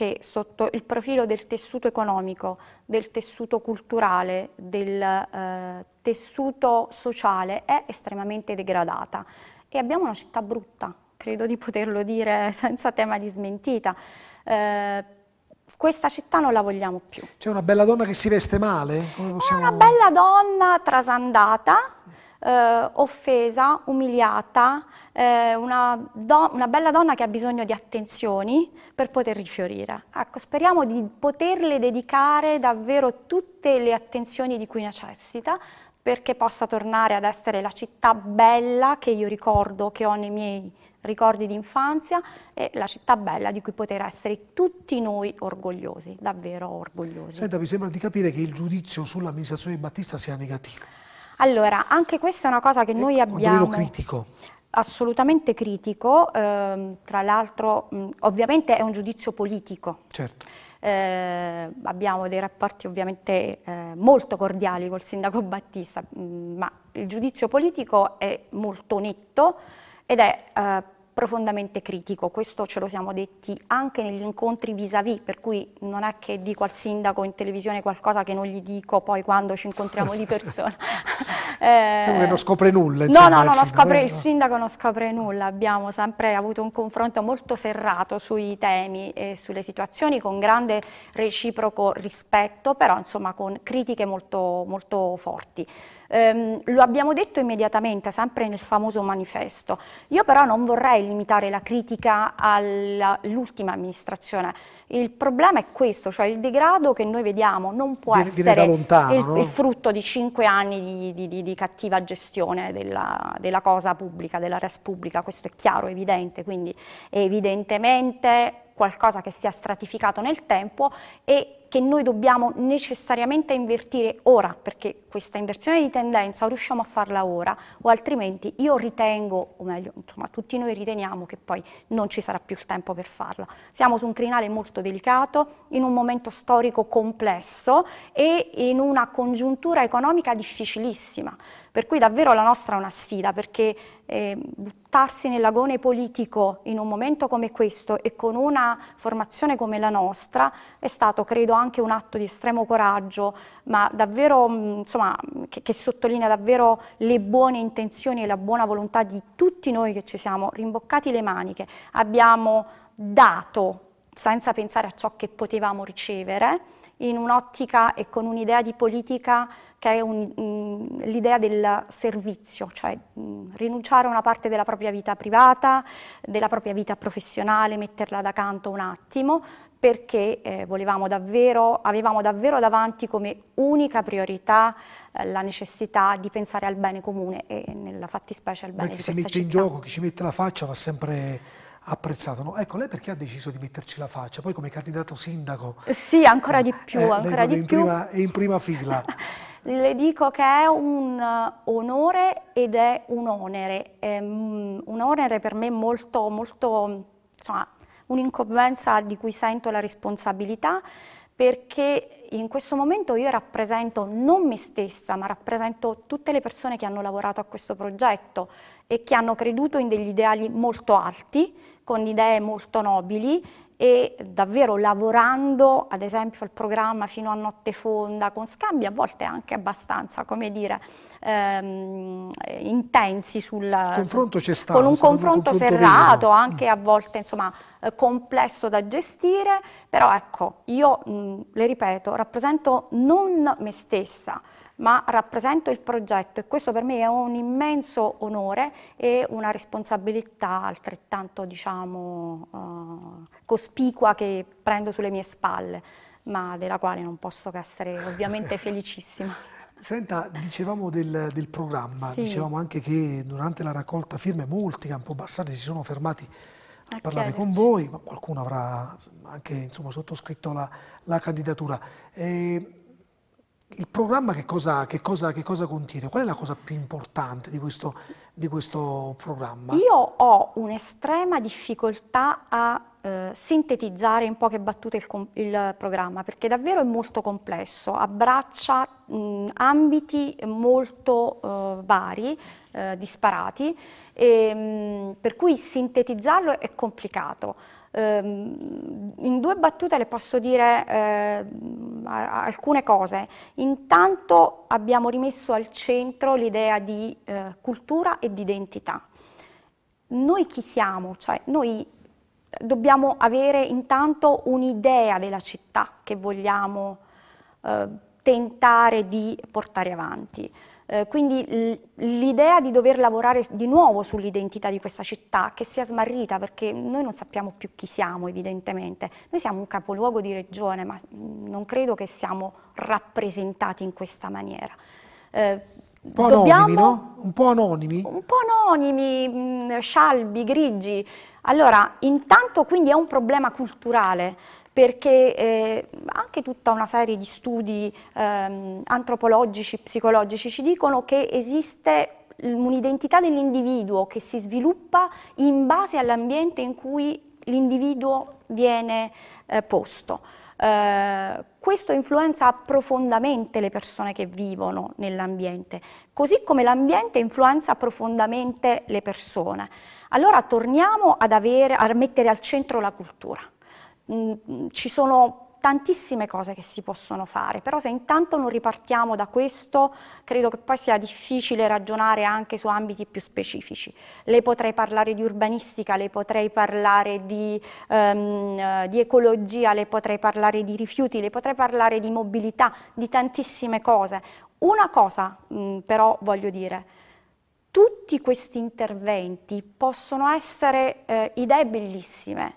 che sotto il profilo del tessuto economico, del tessuto culturale, del eh, tessuto sociale è estremamente degradata e abbiamo una città brutta, credo di poterlo dire senza tema di smentita. Eh, questa città non la vogliamo più. C'è una bella donna che si veste male? Come possiamo... È una bella donna trasandata, eh, offesa, umiliata, eh, una, una, bella donna che ha bisogno di attenzioni per poter rifiorire. Ecco, speriamo di poterle dedicare davvero tutte le attenzioni di cui necessita perché possa tornare ad essere la città bella che io ricordo, che ho nei miei ricordi di infanzia e la città bella di cui poter essere tutti noi orgogliosi, davvero orgogliosi. Senta, mi sembra di capire che il giudizio sull'amministrazione di Battista sia negativo. Allora, anche questa è una cosa che noi ecco, abbiamo... Un critico. Assolutamente critico, ehm, tra l'altro ovviamente è un giudizio politico. Certo. Eh, abbiamo dei rapporti ovviamente eh, molto cordiali col sindaco Battista, mh, ma il giudizio politico è molto netto ed è eh, profondamente critico, questo ce lo siamo detti anche negli incontri vis-à-vis, per cui non è che dico al sindaco in televisione qualcosa che non gli dico poi quando ci incontriamo di persona. eh, diciamo che non scopre nulla. no, no, no, il sindaco, scopre, eh, il sindaco non scopre nulla, abbiamo sempre avuto un confronto molto serrato sui temi e sulle situazioni con grande reciproco rispetto, però insomma con critiche molto, molto forti. Ehm, lo abbiamo detto immediatamente, sempre nel famoso manifesto. Io però non vorrei limitare la critica all'ultima amministrazione. Il problema è questo, cioè il degrado che noi vediamo non può Viene essere lontano, il, no? il, frutto di cinque anni di, di, di cattiva gestione della, della, cosa pubblica, della res pubblica, questo è chiaro, evidente, quindi evidentemente qualcosa che sia stratificato nel tempo e che noi dobbiamo necessariamente invertire ora, perché questa inversione di tendenza o riusciamo a farla ora o altrimenti io ritengo, o meglio, insomma, tutti noi riteniamo che poi non ci sarà più il tempo per farla. Siamo su un crinale molto delicato, in un momento storico complesso e in una congiuntura economica difficilissima. Per cui davvero la nostra è una sfida, perché eh, buttarsi nell'agone politico in un momento come questo e con una formazione come la nostra è stato, credo, anche un atto di estremo coraggio, ma davvero insomma, insomma, che, che, sottolinea davvero le buone intenzioni e la buona volontà di tutti noi che ci siamo rimboccati le maniche, abbiamo dato senza pensare a ciò che potevamo ricevere, in un'ottica e con un'idea di politica che è mm, l'idea del servizio, cioè mh, mm, rinunciare a una parte della propria vita privata, della propria vita professionale, metterla da canto un attimo, perché eh, davvero, avevamo davvero davanti come unica priorità eh, la necessità di pensare al bene comune e nella fattispecie al bene comune. Chi si mette città. in gioco, chi ci mette la faccia va sempre apprezzato. No? Ecco, lei perché ha deciso di metterci la faccia? Poi come candidato sindaco... Sì, ancora eh, di più, eh, ancora di in più. Prima, è in prima fila. Le dico che è un eh, onore ed è un onere, è ehm, un onere per me molto, molto, insomma, un'incombenza di cui sento la responsabilità perché in questo momento io rappresento non me stessa, ma rappresento tutte le persone che hanno lavorato a questo progetto e che hanno creduto in degli ideali molto alti, con idee molto nobili e davvero lavorando ad esempio al programma fino a notte fonda con scambi a volte anche abbastanza come dire ehm, intensi sul il confronto c'è stato con un confronto, un confronto serrato vero. anche a volte insomma eh, complesso da gestire, però ecco, io mh, le ripeto, rappresento non me stessa, ma rappresento il progetto e questo per me è un immenso onore e una responsabilità altrettanto diciamo, eh, cospicua che prendo sulle mie spalle, ma della quale non posso che essere ovviamente felicissima. Senta, dicevamo del, del programma, sì. dicevamo anche che durante la raccolta firme molti Campobassati si sono fermati a, a parlare chiederci. con voi, ma qualcuno avrà anche insomma, sottoscritto la, la candidatura. E ehm, il programma che cosa, che, cosa, che cosa, contiene? Qual è la cosa più importante di questo, di questo programma? Io ho un'estrema difficoltà a eh, sintetizzare in poche battute il, il, programma perché davvero è molto complesso, abbraccia mh, ambiti molto eh, vari, eh, disparati, e, mh, per cui sintetizzarlo è complicato. Ehm, in due battute le posso dire eh, alcune cose. Intanto abbiamo rimesso al centro l'idea di eh, cultura e di identità. Noi chi siamo? Cioè, noi dobbiamo avere intanto un'idea della città che vogliamo eh, tentare di portare avanti. Eh, quindi l'idea di dover lavorare di nuovo sull'identità di questa città, che si è smarrita, perché noi non sappiamo più chi siamo evidentemente, noi siamo un capoluogo di regione, ma mm, non credo che siamo rappresentati in questa maniera. Eh, un po' dobbiamo, anonimi, no? Un po' anonimi? Un po' anonimi, mm, scialbi, grigi. Allora, intanto quindi è un problema culturale, perché eh, anche tutta una serie di studi ehm, antropologici, psicologici ci dicono che esiste un'identità dell'individuo che si sviluppa in base all'ambiente in cui l'individuo viene eh, posto. Eh, questo influenza profondamente le persone che vivono nell'ambiente, così come l'ambiente influenza profondamente le persone. Allora torniamo ad avere, a mettere al centro la cultura. Mm, mm, ci sono tantissime cose che si possono fare, però se intanto non ripartiamo da questo, credo che poi sia difficile ragionare anche su ambiti più specifici. Le potrei parlare di urbanistica, le potrei parlare di, um, di ecologia, le potrei parlare di rifiuti, le potrei parlare di mobilità, di tantissime cose. Una cosa mh, mm, però voglio dire, tutti questi interventi possono essere eh, idee bellissime,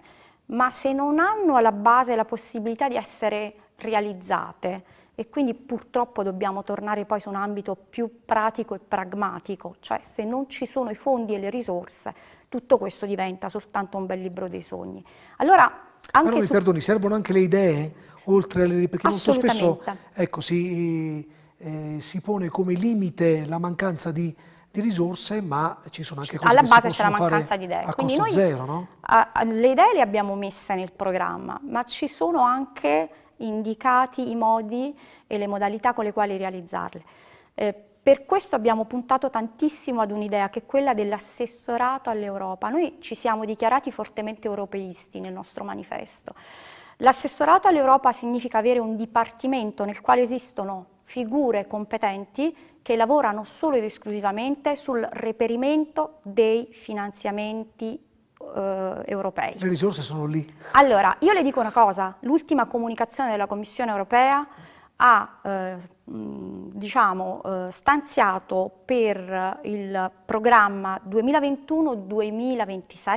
ma se non hanno alla base la possibilità di essere realizzate e quindi purtroppo dobbiamo tornare poi su un ambito più pratico e pragmatico, cioè se non ci sono i fondi e le risorse, tutto questo diventa soltanto un bel libro dei sogni. Allora, anche Però mi su... perdoni, servono anche le idee, oltre alle... perché molto spesso ecco, si, eh, si pone come limite la mancanza di di risorse, ma ci sono anche cose Alla base c'è la mancanza di idee. a Quindi noi, zero, no? le idee le abbiamo messe nel programma, ma ci sono anche indicati i modi e le modalità con le quali realizzarle. Eh, per questo abbiamo puntato tantissimo ad un'idea che è quella dell'assessorato all'Europa. Noi ci siamo dichiarati fortemente europeisti nel nostro manifesto. L'assessorato all'Europa significa avere un dipartimento nel quale esistono figure competenti che lavorano solo ed esclusivamente sul reperimento dei finanziamenti eh, europei. Le risorse sono lì. Allora, io le dico una cosa, l'ultima comunicazione della Commissione europea ha eh, diciamo, eh, stanziato per il programma 2021-2027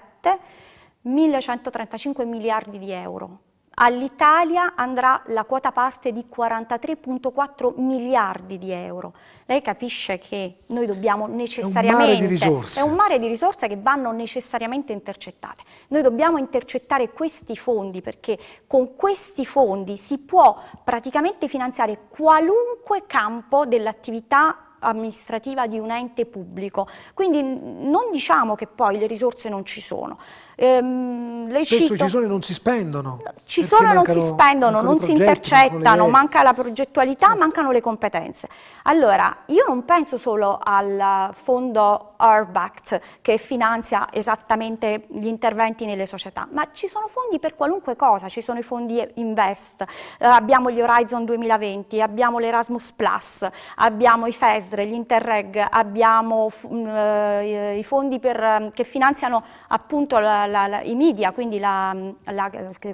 1135 miliardi di euro All'Italia andrà la quota parte di 43,4 miliardi di euro. Lei capisce che noi dobbiamo necessariamente... È un mare di risorse. È un mare di risorse che vanno necessariamente intercettate. Noi dobbiamo intercettare questi fondi perché con questi fondi si può praticamente finanziare qualunque campo dell'attività amministrativa di un ente pubblico. Quindi non diciamo che poi le risorse non ci sono. Ehm, Spesso cito... ci sono e non si spendono. Ci sono e non si spendono, non si intercettano, manca la progettualità, sì. Certo. mancano le competenze. Allora, io non penso solo al fondo Urbact che finanzia esattamente gli interventi nelle società, ma ci sono fondi per qualunque cosa, ci sono i fondi Invest, eh, abbiamo gli Horizon 2020, abbiamo l'Erasmus Plus, abbiamo i FESR, gli Interreg, abbiamo mh, mm, eh, i fondi per, ehm, che finanziano appunto la la, la, i media, quindi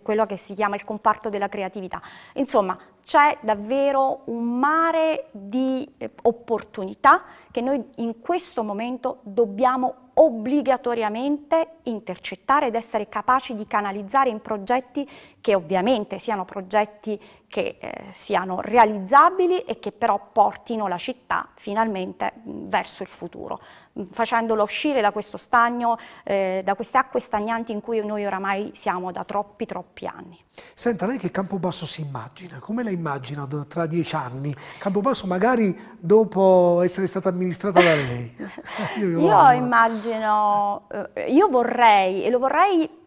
quello che si chiama il comparto della creatività. Insomma, c'è davvero un mare di eh, opportunità che noi in questo momento dobbiamo obbligatoriamente intercettare ed essere capaci di canalizzare in progetti che ovviamente siano progetti che eh, siano realizzabili e che però portino la città finalmente mm, verso il futuro, mm, facendola uscire da questo stagno, eh, da queste acque stagnanti in cui noi oramai siamo da troppi troppi anni. Senta, lei che Campobasso si immagina? Come la immagina tra dieci anni? Campobasso magari dopo essere stata amministrata da lei? io, io immagino, eh, io vorrei, e lo vorrei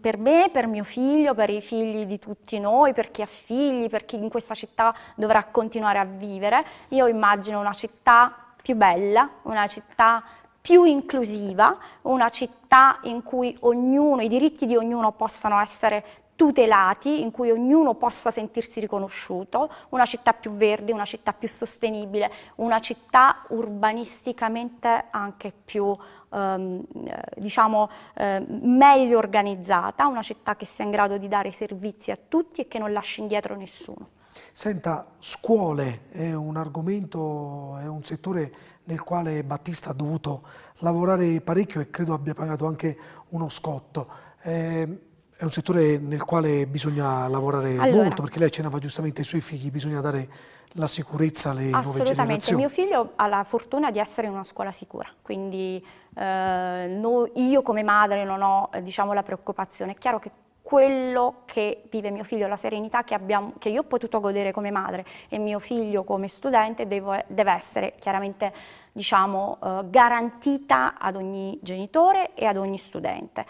per me, per mio figlio, per i figli di tutti noi, per chi ha figli, per chi in questa città dovrà continuare a vivere. Io immagino una città più bella, una città più inclusiva, una città in cui ognuno, i diritti di ognuno possano essere tutelati, in cui ognuno possa sentirsi riconosciuto, una città più verde, una città più sostenibile, una città urbanisticamente anche più Ehm, eh, diciamo, eh, meglio organizzata, una città che sia in grado di dare servizi a tutti e che non lasci indietro nessuno. Senta, scuole è un argomento, è un settore nel quale Battista ha dovuto lavorare parecchio e credo abbia pagato anche uno scotto. Ehm, è un settore nel quale bisogna lavorare allora, molto, perché lei accennava giustamente ai suoi figli, bisogna dare la sicurezza alle nuove generazioni. Assolutamente, mio figlio ha la fortuna di essere in una scuola sicura, quindi eh, no, io come madre non ho eh, diciamo, la preoccupazione. È chiaro che quello che vive mio figlio, la serenità che, abbiamo, che, io ho potuto godere come madre e mio figlio come studente devo, deve essere chiaramente diciamo, eh, garantita ad ogni genitore e ad ogni studente.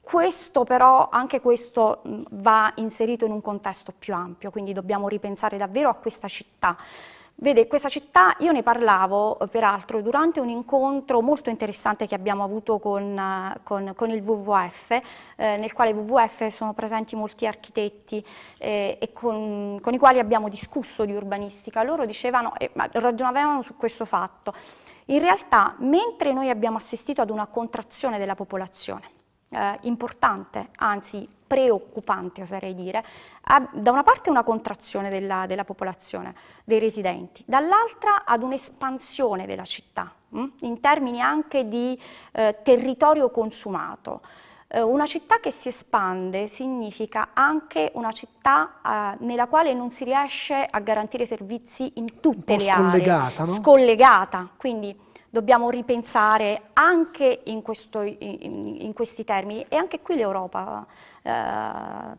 Questo però, anche questo mm, va inserito in un contesto più ampio, quindi dobbiamo ripensare davvero a questa città. Vede, questa città io ne parlavo eh, peraltro durante un incontro molto interessante che abbiamo avuto con, eh, con, con il WWF, eh, nel quale WWF sono presenti molti architetti eh, e con, con, i quali abbiamo discusso di urbanistica. Loro dicevano, eh, ragionavano su questo fatto. In realtà, mentre noi abbiamo assistito ad una contrazione della popolazione, eh, importante, anzi preoccupante oserei dire, a, da una parte una contrazione della, della popolazione, dei residenti, dall'altra ad un'espansione della città, mh? Mm? in termini anche di eh, territorio consumato. Eh, una città che si espande significa anche una città eh, nella quale non si riesce a garantire servizi in tutte le aree, no? scollegata, quindi dobbiamo ripensare anche in, questo, in, in questi termini e anche qui l'Europa eh,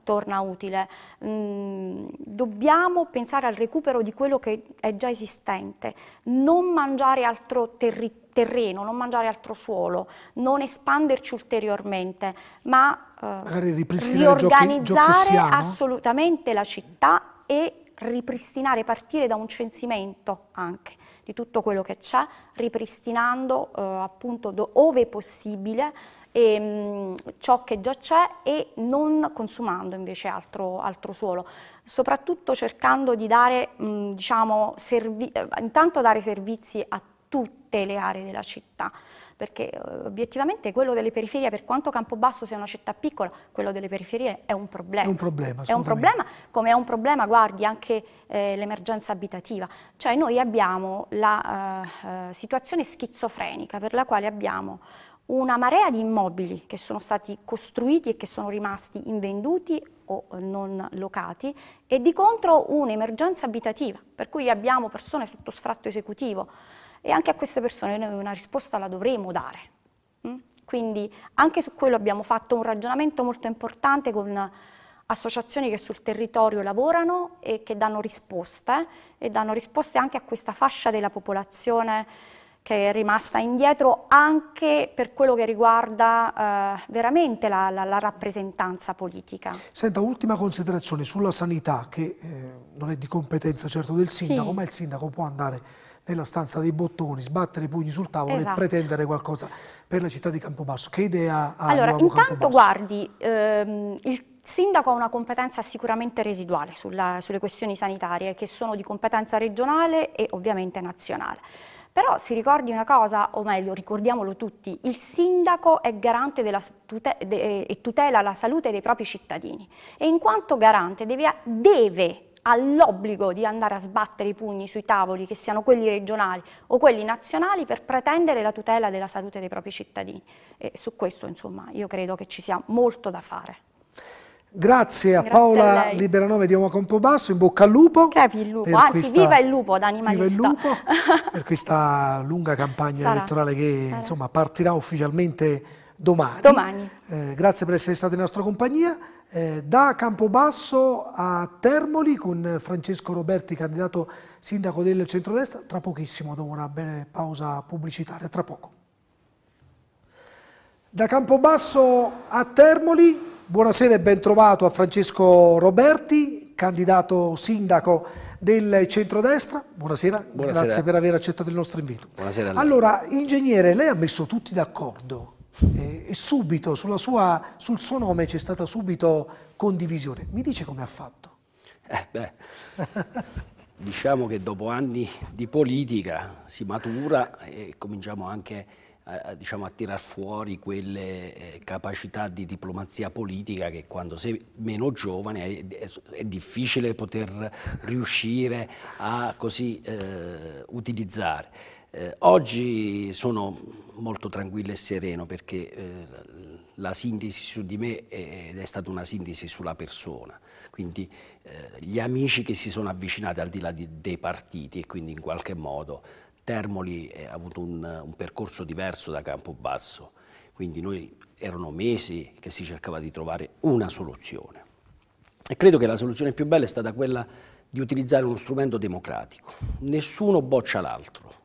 torna utile. Mm, dobbiamo pensare al recupero di quello che è già esistente, non mangiare altro terri terreno, non mangiare altro suolo, non espanderci ulteriormente, ma eh, riorganizzare giochi, giochi assolutamente la città e ripristinare, partire da un censimento anche di tutto quello che c'è, ripristinando eh, appunto do, ove possibile e, ehm, mh, ciò che già c'è e non consumando invece altro, altro suolo, soprattutto cercando di dare, mh, mm, diciamo, eh, intanto dare servizi a tutte le aree della città perché eh, obiettivamente quello delle periferie, per quanto Campobasso sia una città piccola, quello delle periferie è un problema. È un problema, è un problema come è un problema, guardi, anche eh, l'emergenza abitativa. Cioè noi abbiamo la eh, eh, situazione schizofrenica per la quale abbiamo una marea di immobili che sono stati costruiti e che sono rimasti invenduti o eh, non locati e di contro un'emergenza abitativa, per cui abbiamo persone sotto sfratto esecutivo e anche a queste persone noi una risposta la dovremo dare. Mm? Quindi anche su quello abbiamo fatto un ragionamento molto importante con associazioni che sul territorio lavorano e che danno risposte eh? e danno risposte anche a questa fascia della popolazione che è rimasta indietro anche per quello che riguarda eh, veramente la, la, la, rappresentanza politica. Senta, ultima considerazione sulla sanità che eh, non è di competenza certo del sindaco, sì. ma il sindaco può andare nella stanza dei bottoni, sbattere i pugni sul tavolo esatto. e pretendere qualcosa per la città di Campobasso. Che idea ha Allora, intanto guardi, ehm, il sindaco ha una competenza sicuramente residuale sulla, sulle questioni sanitarie che sono di competenza regionale e ovviamente nazionale. Però si ricordi una cosa, o meglio, ricordiamolo tutti, il sindaco è garante tute de e tutela la salute dei propri cittadini e in quanto garante deve, deve ha l'obbligo di andare a sbattere i pugni sui tavoli, che siano quelli regionali o quelli nazionali, per pretendere la tutela della salute dei propri cittadini. E su questo, insomma, io credo che ci sia molto da fare. Grazie a Grazie Paola a Liberanove di Uomo Compobasso, in bocca al lupo. Crepi il lupo, anzi questa, viva il lupo da animalista. Viva il lupo per questa lunga campagna Sarà. elettorale che Sarà. insomma partirà ufficialmente domani. domani. Eh, grazie per essere stati in nostra compagnia. Eh, da Campobasso a Termoli con Francesco Roberti, candidato sindaco del centrodestra, tra pochissimo, dopo una bella pausa pubblicitaria, tra poco. Da Campobasso a Termoli, buonasera e bentrovato a Francesco Roberti, candidato sindaco del centrodestra. Buonasera, buonasera. grazie per aver accettato il nostro invito. Allora, ingegnere, lei ha messo tutti d'accordo e subito sua, sul suo nome c'è stata subito condivisione. Mi dice come ha fatto? Eh beh, diciamo che dopo anni di politica si matura e cominciamo anche a, diciamo, a tirar fuori quelle eh, capacità di diplomazia politica che quando sei meno giovane è, è difficile poter riuscire a così eh, utilizzare. Eh, oggi sono molto tranquillo e sereno perché eh, la sintesi su di me è, è, stata una sintesi sulla persona, quindi eh, gli amici che si sono avvicinati al di là di, dei partiti e quindi in qualche modo Termoli ha avuto un, un percorso diverso da Campobasso, quindi noi erano mesi che si cercava di trovare una soluzione e credo che la soluzione più bella è stata quella di utilizzare uno strumento democratico, nessuno boccia l'altro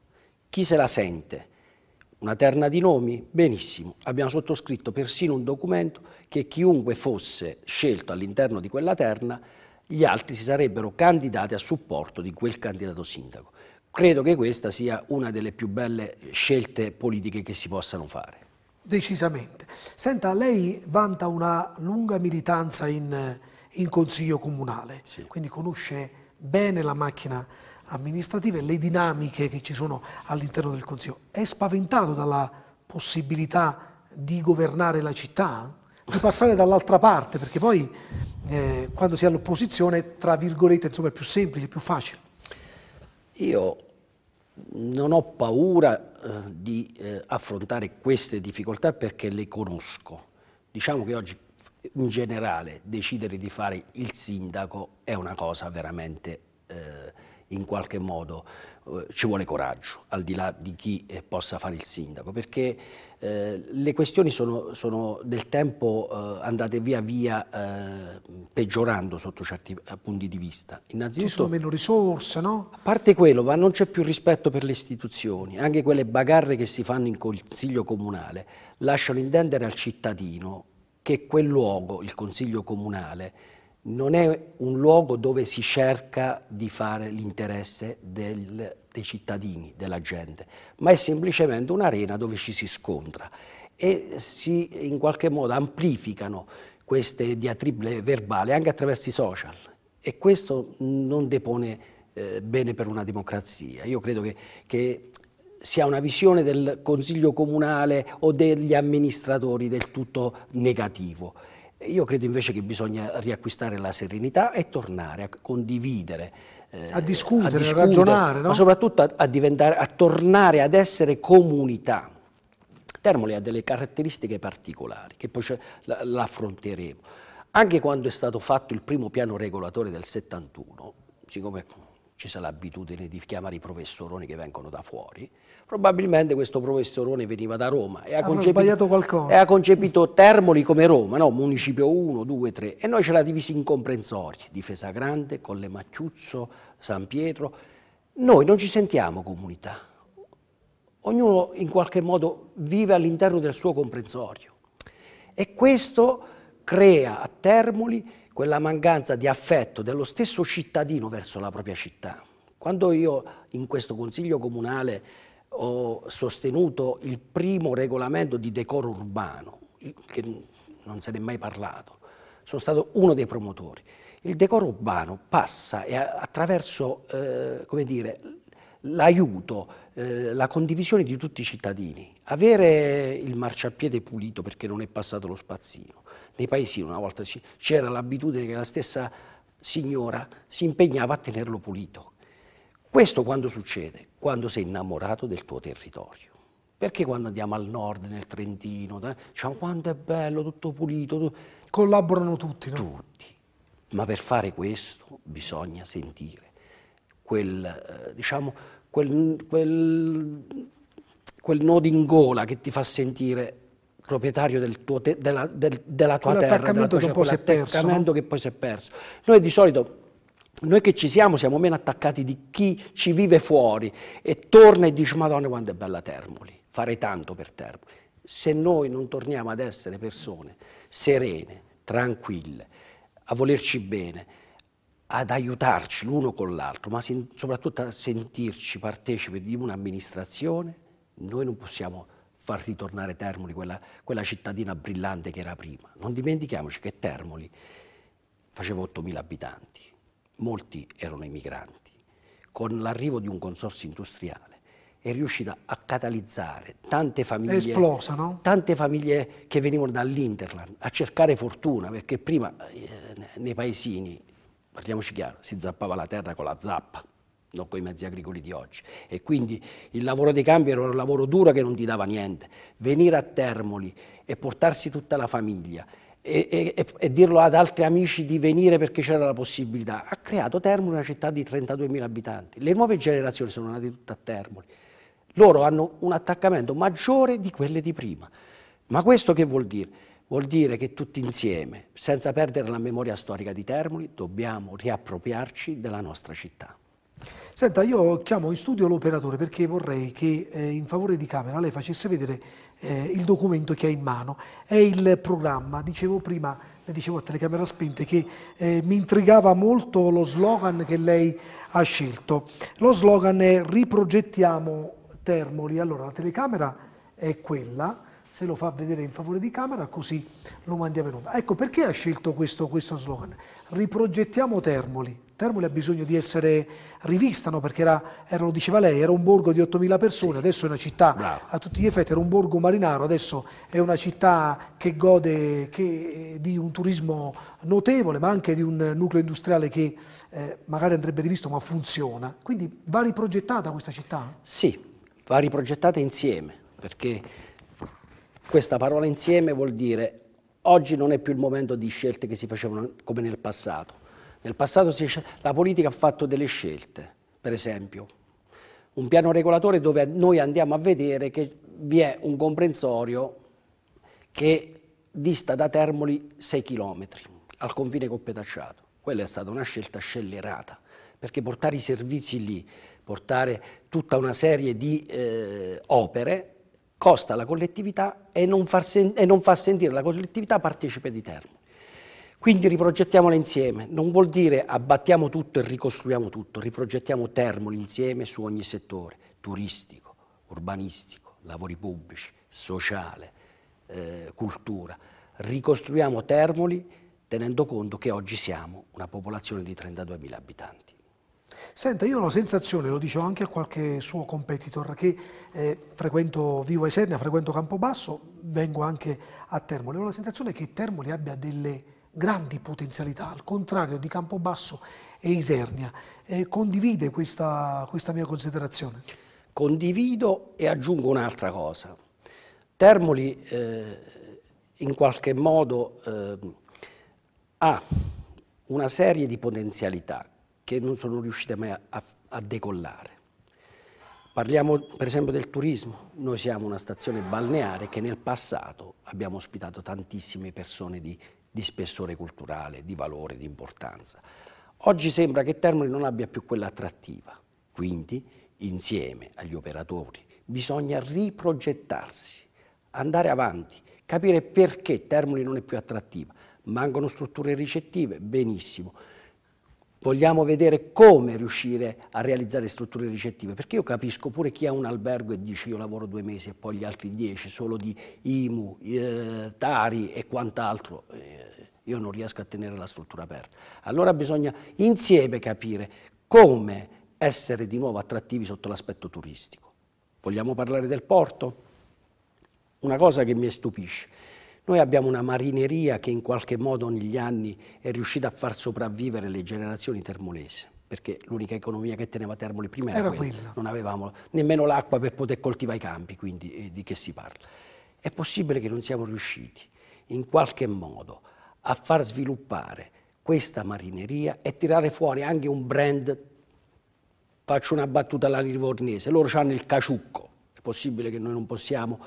chi se la sente? Una terna di nomi? Benissimo, abbiamo sottoscritto persino un documento che chiunque fosse scelto all'interno di quella terna, gli altri si sarebbero candidati a supporto di quel candidato sindaco. Credo che questa sia una delle più belle scelte politiche che si possano fare. Decisamente. Senta, lei vanta una lunga militanza in, in consiglio comunale, sì. quindi conosce bene la macchina amministrative, le dinamiche che ci sono all'interno del Consiglio. È spaventato dalla possibilità di governare la città, di passare dall'altra parte, perché poi eh, quando si è all'opposizione, tra virgolette, insomma, è più semplice, è più facile. Io non ho paura eh, di eh, affrontare queste difficoltà perché le conosco. Diciamo che oggi in generale decidere di fare il sindaco è una cosa veramente eh, in qualche modo eh, ci vuole coraggio, al di là di chi eh, possa fare il sindaco, perché eh, le questioni sono, sono del tempo eh, andate via via peggiorando sotto certi punti di vista. Innanzitutto, Ci sono meno risorse, no? A parte quello, ma non c'è più rispetto per le istituzioni, anche quelle bagarre che si fanno in consiglio comunale lasciano intendere al cittadino che quel luogo, il consiglio comunale, non è un luogo dove si cerca di fare l'interesse del, dei cittadini, della gente, ma è semplicemente un'arena dove ci si scontra e si in qualche modo amplificano queste diatribe verbali anche attraverso i social e questo non depone eh, bene per una democrazia. Io credo che, che si una visione del Consiglio Comunale o degli amministratori del tutto negativo io credo invece che bisogna riacquistare la serenità e tornare a condividere. Eh, a, discutere, a, discutere, a ragionare. No? Ma soprattutto a, a, a tornare ad essere comunità. Termoli ha delle caratteristiche particolari, che poi l'affronteremo. Anche quando è stato fatto il primo piano regolatore del 71, siccome ci sarà l'abitudine di chiamare i professoroni che vengono da fuori, probabilmente questo professorone veniva da Roma e ha, concepito, e ha concepito, Termoli come Roma, no? municipio 1, 2, 3 e noi ce l'ha divisi in comprensori, Difesa Grande, Colle Macchiuzzo, San Pietro, noi non ci sentiamo comunità, ognuno in qualche modo vive all'interno del suo comprensorio e questo crea a Termoli quella mancanza di affetto dello stesso cittadino verso la propria città. Quando io in questo Consiglio Comunale ho sostenuto il primo regolamento di decoro urbano, che non se ne è mai parlato, sono stato uno dei promotori. Il decoro urbano passa attraverso eh, l'aiuto, eh, la condivisione di tutti i cittadini. Avere il marciapiede pulito perché non è passato lo spazzino, nei paesini una volta c'era l'abitudine che la stessa signora si impegnava a tenerlo pulito. Questo quando succede? Quando sei innamorato del tuo territorio. Perché quando andiamo al nord, nel Trentino, diciamo quanto è bello, tutto pulito. Tu... Collaborano tutti, no? Tutti. Ma per fare questo bisogna sentire quel, eh, diciamo, quel, quel, quel nodo in gola che ti fa sentire proprietario del tuo te, della, del, della, tua terra. L'attaccamento che, cioè, no? che poi si è perso. Noi di solito, noi che ci siamo, siamo meno attaccati di chi ci vive fuori e torna e dice Madonna quanto è bella Termoli, fare tanto per Termoli. Se noi non torniamo ad essere persone serene, tranquille, a volerci bene, ad aiutarci l'uno con l'altro, ma soprattutto a sentirci partecipi di un'amministrazione, noi non possiamo far ritornare Termoli, quella, quella cittadina brillante che era prima. Non dimentichiamoci che Termoli faceva 8.000 abitanti, molti erano emigranti. Con l'arrivo di un consorzio industriale è riuscita a catalizzare tante famiglie, esplosa, no? tante famiglie che venivano dall'Interland a cercare fortuna, perché prima eh, nei paesini, parliamoci chiaro, si zappava la terra con la zappa non con i mezzi agricoli di oggi. E quindi il lavoro dei campi era un lavoro duro che non ti dava niente. Venire a Termoli e portarsi tutta la famiglia e, e, e dirlo ad altri amici di venire perché c'era la possibilità, ha creato Termoli una città di 32.000 abitanti. Le nuove generazioni sono nate tutte a Termoli. Loro hanno un attaccamento maggiore di quelle di prima. Ma questo che vuol dire? Vuol dire che tutti insieme, senza perdere la memoria storica di Termoli, dobbiamo riappropriarci della nostra città. Senta, io chiamo in studio l'operatore perché vorrei che eh, in favore di camera lei facesse vedere eh, il documento che ha in mano. È il programma, dicevo prima, le dicevo a telecamera spente, che eh, mi intrigava molto lo slogan che lei ha scelto. Lo slogan è riprogettiamo Termoli. Allora, la telecamera è quella, se lo fa vedere in favore di camera così lo mandiamo in onda. Ecco, perché ha scelto questo, questo slogan? Riprogettiamo Termoli. Termoli ha bisogno di essere rivista, no? perché era, era, lo diceva lei, era un borgo di 8.000 persone, sì. adesso è una città Bravo. a tutti gli effetti, era un borgo marinaro, adesso è una città che gode che, eh, di un turismo notevole, ma anche di un nucleo industriale che eh, magari andrebbe rivisto, ma funziona. Quindi va riprogettata questa città? Sì, va riprogettata insieme, perché questa parola insieme vuol dire oggi non è più il momento di scelte che si facevano come nel passato nel passato si, la politica ha fatto delle scelte, per esempio un piano regolatore dove noi andiamo a vedere che vi è un comprensorio che dista da Termoli 6 km al confine con Petacciato. Quella è stata una scelta scellerata, perché portare i servizi lì, portare tutta una serie di eh, opere, costa alla collettività e non, sen- e non fa sentire la collettività partecipe di Termoli. Quindi riprogettiamola insieme, non vuol dire abbattiamo tutto e ricostruiamo tutto, riprogettiamo Termoli insieme su ogni settore, turistico, urbanistico, lavori pubblici, sociale, eh, cultura. Ricostruiamo Termoli tenendo conto che oggi siamo una popolazione di 32.000 abitanti. Senta, io ho la sensazione, lo dicevo anche a qualche suo competitor, che eh, frequento Vivo Esernia, frequento Campobasso, vengo anche a Termoli, ho la sensazione che Termoli abbia delle grandi potenzialità, al contrario di Campobasso e Isernia. Eh, condivide questa, questa mia considerazione? Condivido e aggiungo un'altra cosa. Termoli eh, in qualche modo eh, ha una serie di potenzialità che non sono riuscite mai a, a, a decollare. Parliamo per esempio del turismo, noi siamo una stazione balneare che nel passato abbiamo ospitato tantissime persone di di spessore culturale, di valore, di importanza. Oggi sembra che Termoli non abbia più quella attrattiva, quindi insieme agli operatori bisogna riprogettarsi, andare avanti, capire perché Termoli non è più attrattiva. Mancano strutture ricettive, benissimo vogliamo vedere come riuscire a realizzare strutture ricettive, perché io capisco pure chi ha un albergo e dice io lavoro due mesi e poi gli altri dieci solo di IMU, eh, Tari e quant'altro, eh, io non riesco a tenere la struttura aperta. Allora bisogna insieme capire come essere di nuovo attrattivi sotto l'aspetto turistico. Vogliamo parlare del porto? Una cosa che mi stupisce noi abbiamo una marineria che in qualche modo negli anni è riuscita a far sopravvivere le generazioni termolese perché l'unica economia che teneva Termoli prima era, era quella. quella. non avevamo nemmeno l'acqua per poter coltivare i campi, quindi eh, di che si parla. È possibile che non siamo riusciti in qualche modo a far sviluppare questa marineria e tirare fuori anche un brand, faccio una battuta alla livornese, loro hanno il caciucco, è possibile che noi non possiamo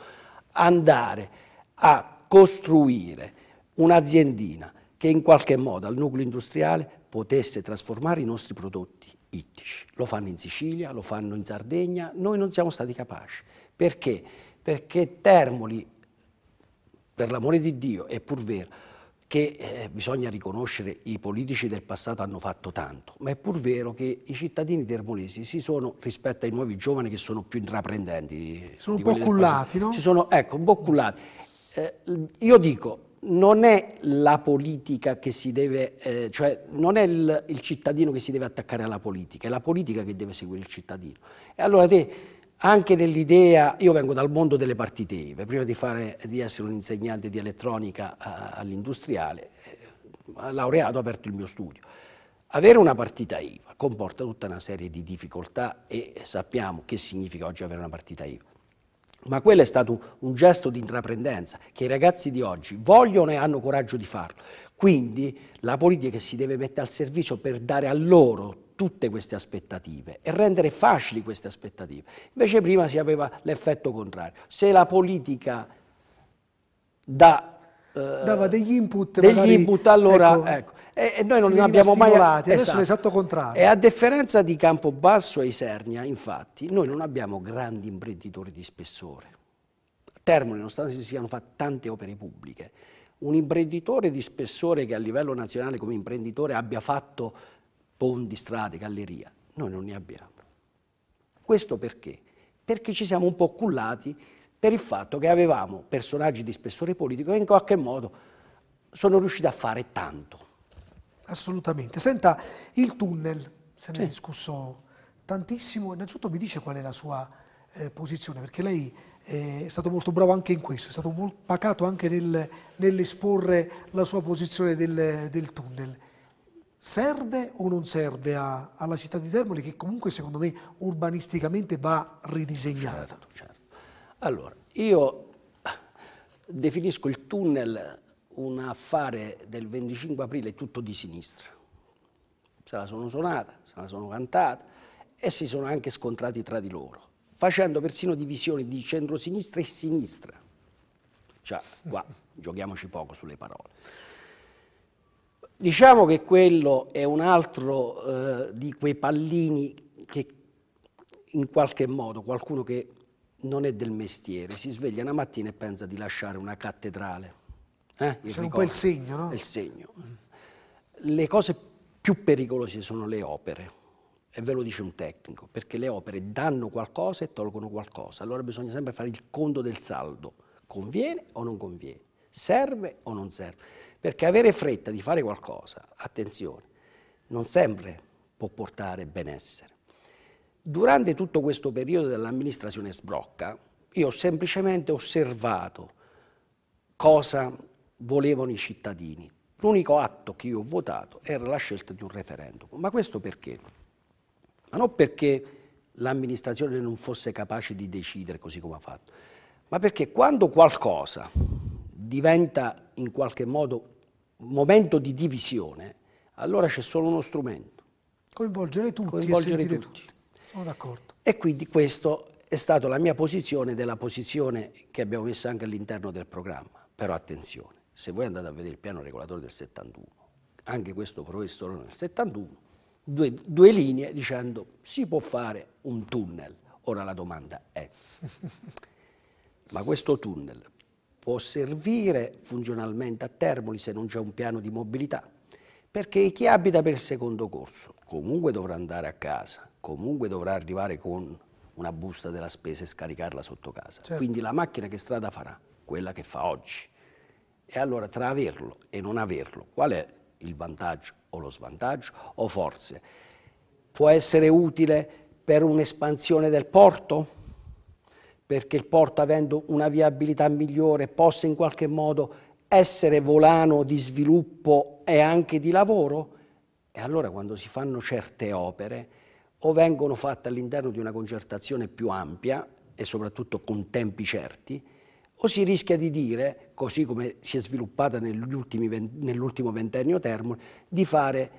andare a costruire un'aziendina che in qualche modo al nucleo industriale potesse trasformare i nostri prodotti ittici. Lo fanno in Sicilia, lo fanno in Sardegna, noi non siamo stati capaci. Perché? Perché Termoli, per l'amore di Dio, è pur vero, che eh, bisogna riconoscere i politici del passato hanno fatto tanto, ma è pur vero che i cittadini termolesi si sono, rispetto ai nuovi giovani che sono più intraprendenti, sono un po' cullati, no? Si sono, ecco, un po' cullati eh, io dico, non è la politica che si deve, eh, cioè non è il, il, cittadino che si deve attaccare alla politica, è la politica che deve seguire il cittadino. E allora te, anche nell'idea, io vengo dal mondo delle partite IVE, prima di, fare, di essere un insegnante di elettronica eh, all'industriale, eh, laureato ho aperto il mio studio. Avere una partita IVA comporta tutta una serie di difficoltà e sappiamo che significa oggi avere una partita IVA. Ma quello è stato un gesto di intraprendenza che i ragazzi di oggi vogliono e hanno coraggio di farlo. Quindi la politica si deve mettere al servizio per dare a loro tutte queste aspettative e rendere facili queste aspettative. Invece prima si aveva l'effetto contrario. Se la politica dà eh, dava degli input degli magari, input allora ecco, ecco. E, e, noi non abbiamo mai esatto. adesso l'esatto contrario e a differenza di Campobasso e Isernia infatti noi non abbiamo grandi imprenditori di spessore a Termoli nonostante si siano fatte tante opere pubbliche un imprenditore di spessore che a livello nazionale come imprenditore abbia fatto ponti, strade, galleria noi non ne abbiamo questo perché? perché ci siamo un po' cullati per il fatto che avevamo personaggi di spessore politico e in qualche modo sono riusciti a fare tanto. Assolutamente. Senta, il tunnel, se ne è discusso tantissimo, innanzitutto mi dice qual è la sua eh, posizione, perché lei eh, è stato molto bravo anche in questo, è stato molto pacato anche nel, nell'esporre la sua posizione del, del, tunnel. Serve o non serve a, alla città di Termoli che comunque secondo me urbanisticamente va ridisegnata? Certo, certo. Allora, io definisco il tunnel un affare del 25 aprile tutto di sinistra. Se la sono suonata, se la sono cantata e si sono anche scontrati tra di loro, facendo persino divisioni di centrosinistra e sinistra. Cioè, qua giochiamoci poco sulle parole. Diciamo che quello è un altro eh, di quei pallini che in qualche modo qualcuno che non è del mestiere, si sveglia una mattina e pensa di lasciare una cattedrale. Eh? C'è un po' il segno, no? È il segno. Le cose più pericolose sono le opere, e ve lo dice un tecnico, perché le opere danno qualcosa e tolgono qualcosa. Allora bisogna sempre fare il conto del saldo, conviene o non conviene, serve o non serve. Perché avere fretta di fare qualcosa, attenzione, non sempre può portare benessere. Durante tutto questo periodo dell'amministrazione Sbrocca, io ho semplicemente osservato cosa volevano i cittadini. L'unico atto che io ho votato era la scelta di un referendum. Ma questo perché? Ma non perché l'amministrazione non fosse capace di decidere così come ha fatto, ma perché quando qualcosa diventa in qualche modo momento di divisione, allora c'è solo uno strumento. Coinvolgere tutti Coinvolgere tutti. tutti. Sono d'accordo. E quindi questa è stata la mia posizione della posizione che abbiamo messo anche all'interno del programma. Però attenzione, se voi andate a vedere il piano regolatore del 71, anche questo professore nel 71, due, due linee dicendo si può fare un tunnel. Ora la domanda è, ma questo tunnel può servire funzionalmente a Termoli se non c'è un piano di mobilità? Perché chi abita per il secondo corso comunque dovrà andare a casa, comunque dovrà arrivare con una busta della spesa e scaricarla sotto casa. Certo. Quindi la macchina che strada farà? Quella che fa oggi. E allora tra averlo e non averlo, qual è il vantaggio o lo svantaggio? O forse può essere utile per un'espansione del porto? Perché il porto, avendo una viabilità migliore, possa in qualche modo essere volano di sviluppo e anche di lavoro? E allora quando si fanno certe opere, o vengono fatte all'interno di una concertazione più ampia e soprattutto con tempi certi, o si rischia di dire, così come si è sviluppata nell'ultimo ventennio termine, di fare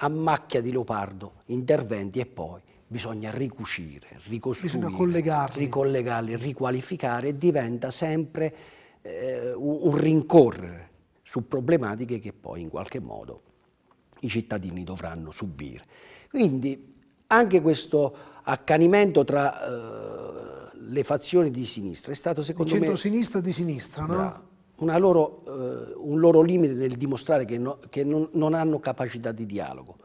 a macchia di leopardo interventi e poi bisogna ricucire, ricostruire, bisogna collegarli. ricollegarli, riqualificare e diventa sempre eh, un rincorrere su problematiche che poi in qualche modo i cittadini dovranno subire. Quindi anche questo accanimento tra eh, le fazioni di sinistra è stato secondo di me... centro-sinistra e di sinistra, no? no loro, eh, un loro limite nel dimostrare che, no, che non, non, hanno capacità di dialogo.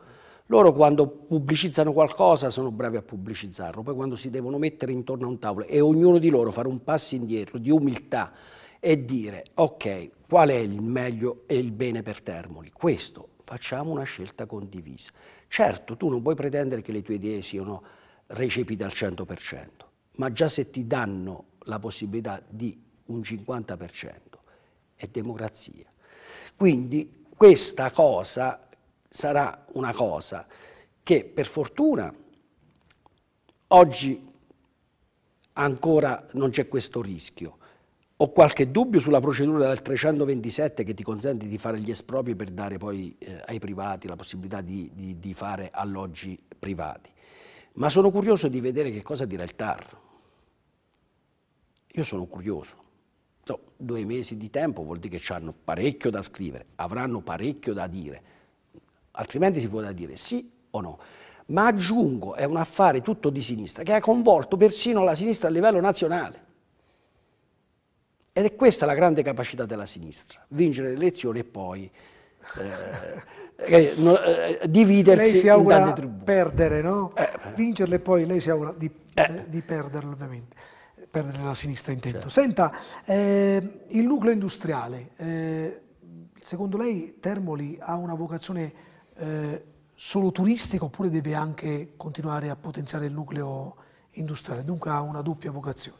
Loro quando pubblicizzano qualcosa sono bravi a pubblicizzarlo, poi quando si devono mettere intorno a un tavolo e ognuno di loro fare un passo indietro di umiltà e dire ok, Qual è il meglio e il bene per Termoli? Questo, facciamo una scelta condivisa. Certo, tu non puoi pretendere che le tue idee siano recepite al 100%, ma già se ti danno la possibilità di un 50%, è democrazia. Quindi questa cosa sarà una cosa che per fortuna oggi ancora non c'è questo rischio, ho qualche dubbio sulla procedura del 327 che ti consente di fare gli espropri per dare poi eh, ai privati la possibilità di, di, di fare alloggi privati, ma sono curioso di vedere che cosa dirà il TAR. Io sono curioso. No, due mesi di tempo vuol dire che hanno parecchio da scrivere, avranno parecchio da dire, altrimenti si può da dire sì o no. Ma aggiungo, è un affare tutto di sinistra che ha coinvolto persino la sinistra a livello nazionale. Ed è questa la grande capacità della sinistra, vincere le elezioni e poi eh, no, eh, dividersi lei si augura perdere, no? Eh, eh, Vincerle e poi lei si augura di, eh. di perderle ovviamente, perdere la sinistra intendo. Certo. Senta, eh, il nucleo industriale, secondo lei Termoli ha una vocazione solo turistica oppure deve anche continuare a potenziare il nucleo industriale, dunque ha una doppia vocazione?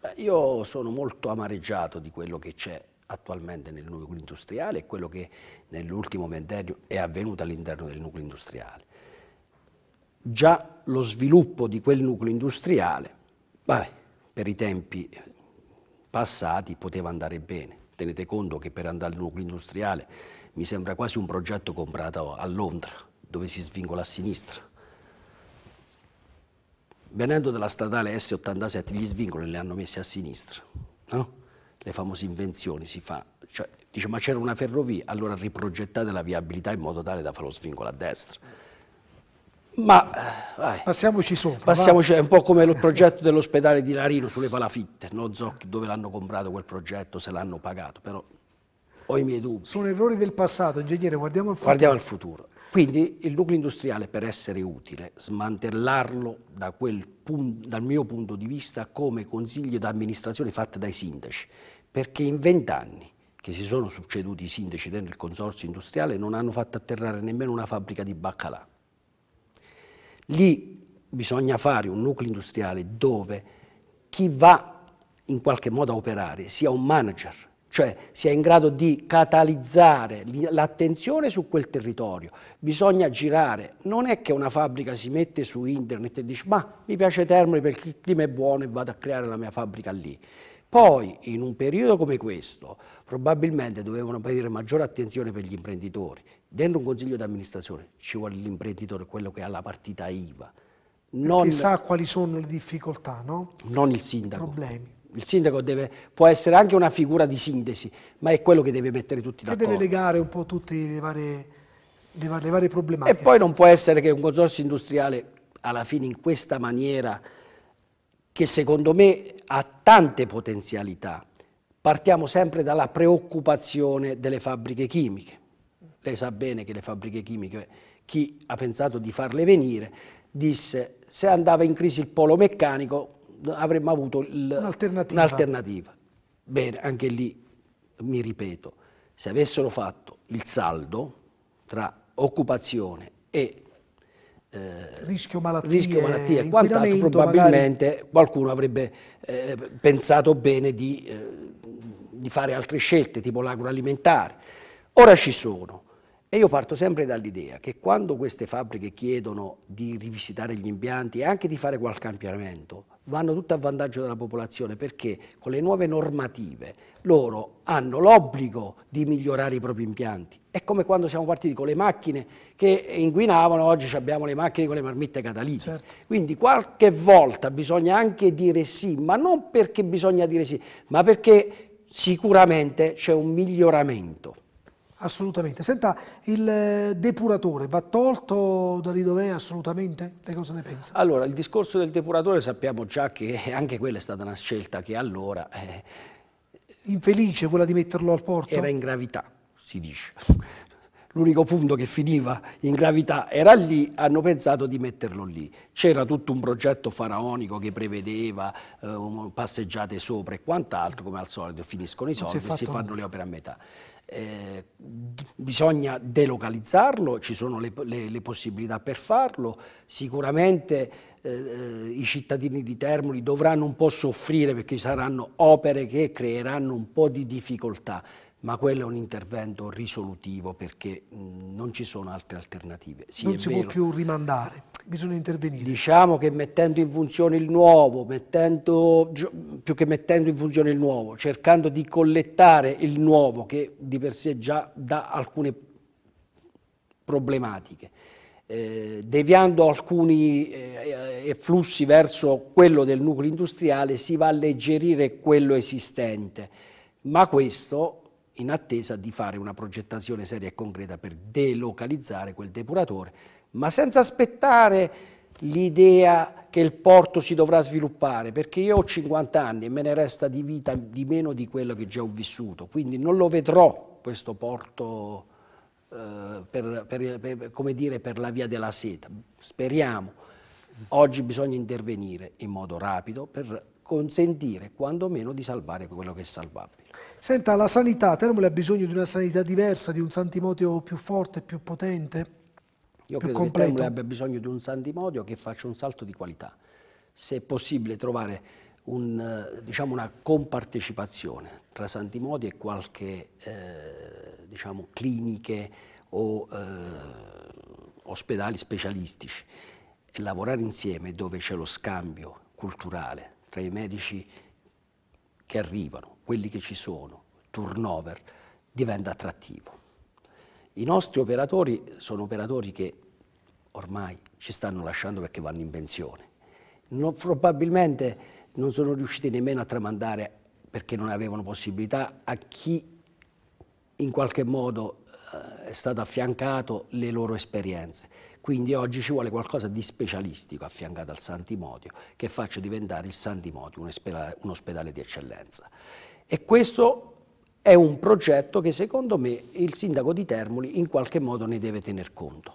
Beh, io sono molto amareggiato di quello che c'è attualmente nel nucleo industriale e quello che nell'ultimo ventennio è avvenuto all'interno del nucleo industriale. Già lo sviluppo di quel nucleo industriale, vabbè, per i tempi passati poteva andare bene. Tenete conto che per andare al nucleo industriale mi sembra quasi un progetto comprato a Londra, dove si svincola a sinistra Venendo dalla statale S87 gli svincoli li hanno messi a sinistra, no? le famose invenzioni si fa, cioè, dice ma c'era una ferrovia, allora riprogettate la viabilità in modo tale da fare lo svincolo a destra. Ma eh, vai. passiamoci sopra. Passiamoci, è un po' come il progetto dell'ospedale di Larino sulle palafitte, no? Zocchi, dove l'hanno comprato quel progetto, se l'hanno pagato, però ho i miei dubbi. Sono errori del passato, ingegnere, guardiamo al futuro. Guardiamo al futuro. Quindi il nucleo industriale per essere utile, smantellarlo da punto, dal mio punto di vista come consiglio d'amministrazione fatto dai sindaci, perché in vent'anni che si sono succeduti i sindaci nel consorzio industriale non hanno fatto atterrare nemmeno una fabbrica di baccalà. Lì bisogna fare un nucleo industriale dove chi va in qualche modo a operare sia un manager, cioè sia in grado di catalizzare l'attenzione su quel territorio. Bisogna girare, non è che una fabbrica si mette su internet e dice ma mi piace Termoli perché il clima è buono e vado a creare la mia fabbrica lì. Poi, in un periodo come questo, probabilmente dovevano avere maggiore attenzione per gli imprenditori. Dentro un consiglio di amministrazione ci vuole l'imprenditore, quello che ha la partita IVA. Non, che sa quali sono le difficoltà, no? Non il sindaco. I problemi il sindaco deve, può essere anche una figura di sintesi, ma è quello che deve mettere tutti d'accordo. Che deve legare un po' tutte le varie, le, varie, le varie problematiche. E poi non può essere che un consorzio industriale, alla fine in questa maniera, che secondo me ha tante potenzialità, partiamo sempre dalla preoccupazione delle fabbriche chimiche. Lei sa bene che le fabbriche chimiche, chi ha pensato di farle venire, disse se andava in crisi il polo meccanico avremmo avuto un'alternativa. Bene, anche lì mi ripeto, se avessero fatto il saldo tra occupazione e eh, rischio malattie, rischio malattie quant'altro probabilmente magari... qualcuno avrebbe eh, pensato bene di, eh, di, fare altre scelte tipo l'agroalimentare ora ci sono e io parto sempre dall'idea che quando queste fabbriche chiedono di rivisitare gli impianti e anche di fare qualche ampliamento vanno tutti a vantaggio della popolazione perché con le nuove normative loro hanno l'obbligo di migliorare i propri impianti. È come quando siamo partiti con le macchine che inquinavano, oggi abbiamo le macchine con le marmitte catalitiche. Certo. Quindi qualche volta bisogna anche dire sì, ma non perché bisogna dire sì, ma perché sicuramente c'è un miglioramento. Assolutamente. Senta, il eh, depuratore va tolto da lì dov'è assolutamente? Lei cosa ne pensa? Allora, il discorso del depuratore sappiamo già che anche quella è stata una scelta che allora... Eh, Infelice quella di metterlo al porto? Era in gravità, si dice. L'unico punto che finiva in gravità era lì, hanno pensato di metterlo lì. C'era tutto un progetto faraonico che prevedeva eh, passeggiate sopra e quant'altro, come al solito finiscono i soldi e si, fanno le opere a metà eh, bisogna delocalizzarlo, ci sono le, le, le possibilità per farlo, sicuramente eh, eh, i cittadini di Termoli dovranno un po' soffrire perché saranno opere che creeranno un po' di difficoltà ma quello è un intervento risolutivo perché non ci sono altre alternative. Sì, non si vero. può più rimandare, bisogna intervenire. Diciamo che mettendo in funzione il nuovo, mettendo, più che mettendo in funzione il nuovo, cercando di collettare il nuovo che di per sé già dà alcune problematiche, eh, deviando alcuni eh, flussi verso quello del nucleo industriale, si va a alleggerire quello esistente. Ma questo in attesa di fare una progettazione seria e concreta per delocalizzare quel depuratore, ma senza aspettare l'idea che il porto si dovrà sviluppare, perché io ho 50 anni e me ne resta di vita di meno di quello che già ho vissuto, quindi non lo vedrò questo porto eh, per, per, per, come dire, per la via della seta, speriamo. Oggi bisogna intervenire in modo rapido per consentire quantomeno di salvare quello che è salvabile. Senta, la sanità, Termoli ha bisogno di una sanità diversa, di un Santimodio più forte, più potente? Io più credo che Termoli abbia bisogno di un Santimodio che faccia un salto di qualità. Se è possibile trovare un, eh, diciamo una compartecipazione tra Santimodi e qualche eh, diciamo, cliniche o eh, ospedali specialistici e lavorare insieme dove c'è lo scambio culturale, tra i medici che arrivano, quelli che ci sono, turnover, diventa attrattivo. I nostri operatori sono operatori che ormai ci stanno lasciando perché vanno in pensione. Non, probabilmente non sono riusciti nemmeno a tramandare perché non avevano possibilità a chi in qualche modo eh, è stato affiancato le loro esperienze. Quindi oggi ci vuole qualcosa di specialistico affiancato al Sant'Imodio che faccia diventare il Sant'Imodio un, un ospedale di eccellenza. E questo è un progetto che secondo me il sindaco di Termoli in qualche modo ne deve tener conto.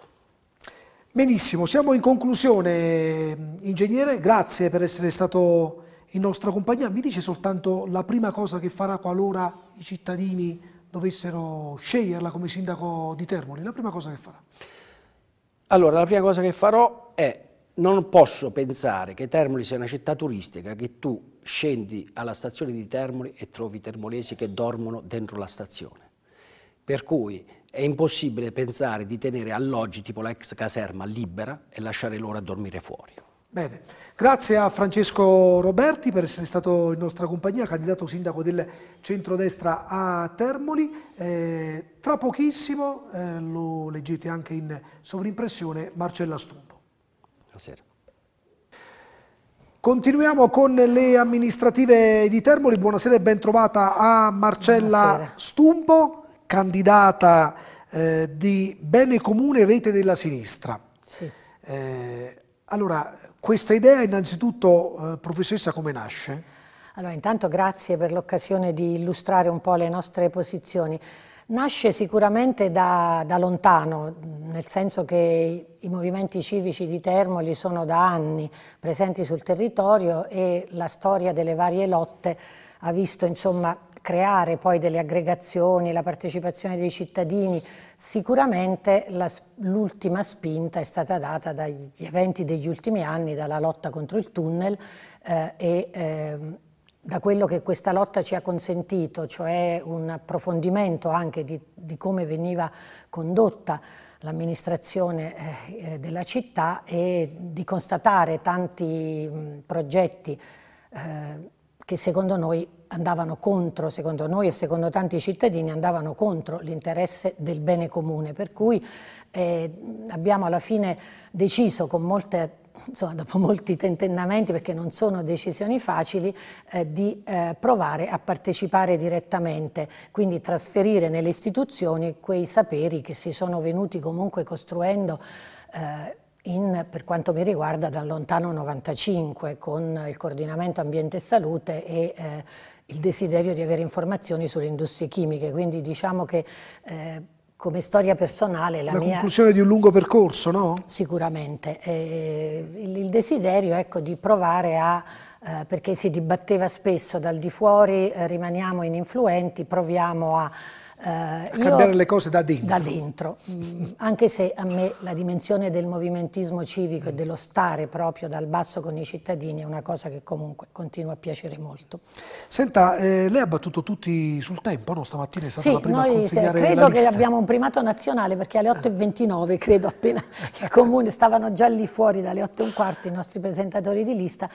Benissimo, siamo in conclusione. Ingegnere, grazie per essere stato in nostra compagnia. Mi dice soltanto la prima cosa che farà qualora i cittadini dovessero sceglierla come sindaco di Termoli? La prima cosa che farà? Allora, la prima cosa che farò è, non posso pensare che Termoli sia una città turistica, che tu scendi alla stazione di Termoli e trovi termolesi che dormono dentro la stazione. Per cui è impossibile pensare di tenere alloggi tipo l'ex caserma libera e lasciare loro a dormire fuori. Bene, grazie a Francesco Roberti per essere stato in nostra compagnia, candidato sindaco del centrodestra a Termoli. Eh, tra pochissimo, eh, lo leggete anche in sovrimpressione, Marcella Stumbo. Buonasera. Continuiamo con le amministrative di Termoli. Buonasera e ben trovata a Marcella Buonasera. Stumpo, candidata eh, di Bene Comune Rete della Sinistra. Sì. Eh, allora, questa idea innanzitutto, eh, professoressa, come nasce? Allora, intanto grazie per l'occasione di illustrare un po' le nostre posizioni. Nasce sicuramente da, da, lontano, nel senso che i movimenti civici di Termoli sono da anni presenti sul territorio e la storia delle varie lotte ha visto insomma, creare poi delle aggregazioni, la partecipazione dei cittadini, Sicuramente l'ultima spinta è stata data dagli eventi degli ultimi anni, dalla lotta contro il tunnel eh, e eh, da quello che questa lotta ci ha consentito, cioè un approfondimento anche di, di come veniva condotta l'amministrazione eh, eh della città e di constatare tanti mh, progetti eh, che secondo noi andavano contro, secondo noi e secondo tanti cittadini, andavano contro l'interesse del bene comune, per cui eh, abbiamo alla fine deciso con molte insomma, dopo molti tentennamenti, perché non sono decisioni facili, eh, di eh, provare a partecipare direttamente, quindi trasferire nelle istituzioni quei saperi che si sono venuti comunque costruendo. Eh, in, per quanto mi riguarda, dal lontano 95 con il coordinamento ambiente e salute e eh, il desiderio di avere informazioni sulle industrie chimiche, quindi diciamo che eh, come storia personale la, la mia... conclusione di un lungo percorso, no? Sicuramente, eh, il, il, desiderio ecco, di provare a eh, perché si dibatteva spesso dal di fuori, eh, rimaniamo ininfluenti, proviamo a eh, a cambiare le cose da dentro. Da dentro, mm, anche se a me la dimensione del movimentismo civico e dello stare proprio dal basso con i cittadini è una cosa che comunque continua a piacere molto. Senta, eh, lei ha battuto tutti sul tempo, no? Stamattina è stata sì, la prima noi, a consegnare se, credo che abbiamo un primato nazionale perché alle 8.29, credo appena il comune, stavano già lì fuori dalle 8.15 i nostri presentatori di lista,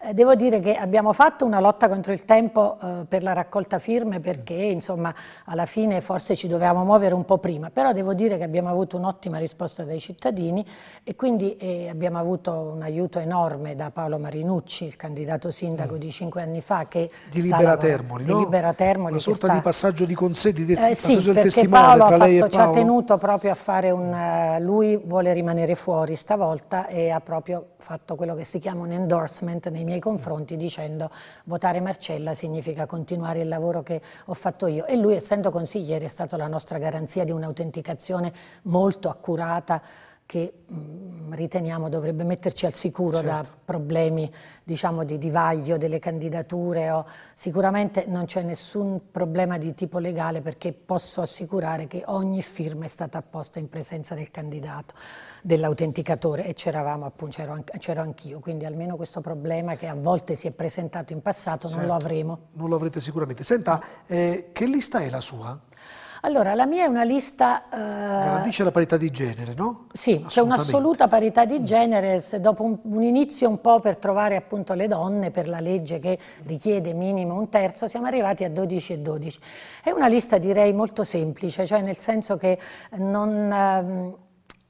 eh, devo dire che abbiamo fatto una lotta contro il tempo eh, per la raccolta firme perché insomma alla fine forse ci dovevamo muovere un po' prima, però devo dire che abbiamo avuto un'ottima risposta dai cittadini e quindi eh, abbiamo avuto un aiuto enorme da Paolo Marinucci, il candidato sindaco mm. di cinque anni fa che di Libera Termoli, no? di Libera Termoli una sorta sta... di passaggio di consenti, di eh, passaggio sì, del testimone Paolo tra lei e Paolo. Ci ha tenuto proprio a fare un eh, lui vuole rimanere fuori stavolta e ha proprio fatto quello che si chiama un endorsement nei miei confronti dicendo votare Marcella significa continuare il lavoro che ho fatto io e lui essendo consigliere è stata la nostra garanzia di un'autenticazione molto accurata che mm, riteniamo dovrebbe metterci al sicuro certo. da problemi diciamo, di divaglio delle candidature. O, sicuramente non c'è nessun problema di tipo legale perché posso assicurare che ogni firma è stata apposta in presenza del candidato, dell'autenticatore e c'eravamo appunto, c'ero, anch'io, quindi almeno questo problema che a volte si è presentato in passato certo. non lo certo. avremo. Non lo avrete sicuramente. Senta, eh, che lista è la sua? Allora, la mia è una lista... Eh... Garantisce la parità di genere, no? Sì, c'è un'assoluta parità di mm. genere, dopo un, un, inizio un po' per trovare appunto le donne, per la legge che richiede minimo un terzo, siamo arrivati a 12 e 12. È una lista direi molto semplice, cioè nel senso che non... Ehm,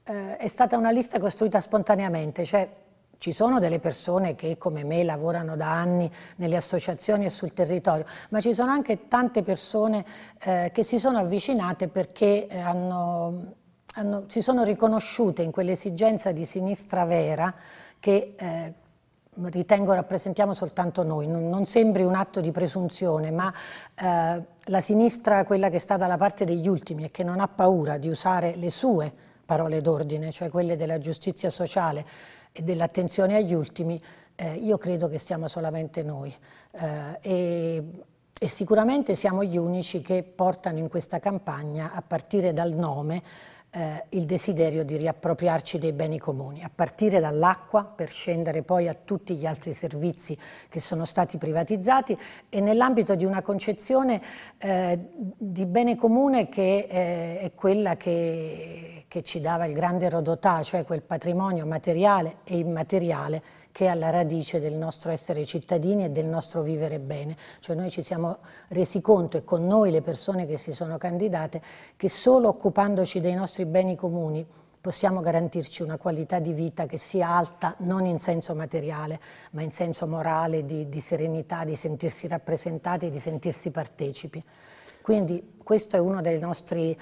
eh, è stata una lista costruita spontaneamente, cioè ci sono delle persone che come me lavorano da anni nelle associazioni e sul territorio, ma ci sono anche tante persone eh, che si sono avvicinate perché eh, hanno, hanno, si sono riconosciute in quell'esigenza di sinistra vera che eh, ritengo rappresentiamo soltanto noi, non, non, sembri un atto di presunzione, ma eh, la sinistra, quella che sta dalla parte degli ultimi e che non ha paura di usare le sue parole d'ordine, cioè quelle della giustizia sociale, e dell'attenzione agli ultimi, eh, io credo che siamo solamente noi. Eh, e, e sicuramente siamo gli unici che portano in questa campagna, a partire dal nome, eh, il desiderio di riappropriarci dei beni comuni, a partire dall'acqua per scendere poi a tutti gli altri servizi che sono stati privatizzati e nell'ambito di una concezione eh, di bene comune che eh, è quella che che ci dava il grande Rodotà, cioè quel patrimonio materiale e immateriale che è alla radice del nostro essere cittadini e del nostro vivere bene. Cioè noi ci siamo resi conto e con noi le persone che si sono candidate che solo occupandoci dei nostri beni comuni possiamo garantirci una qualità di vita che sia alta non in senso materiale ma in senso morale, di, di serenità, di sentirsi rappresentati, di sentirsi partecipi. Quindi questo è uno dei nostri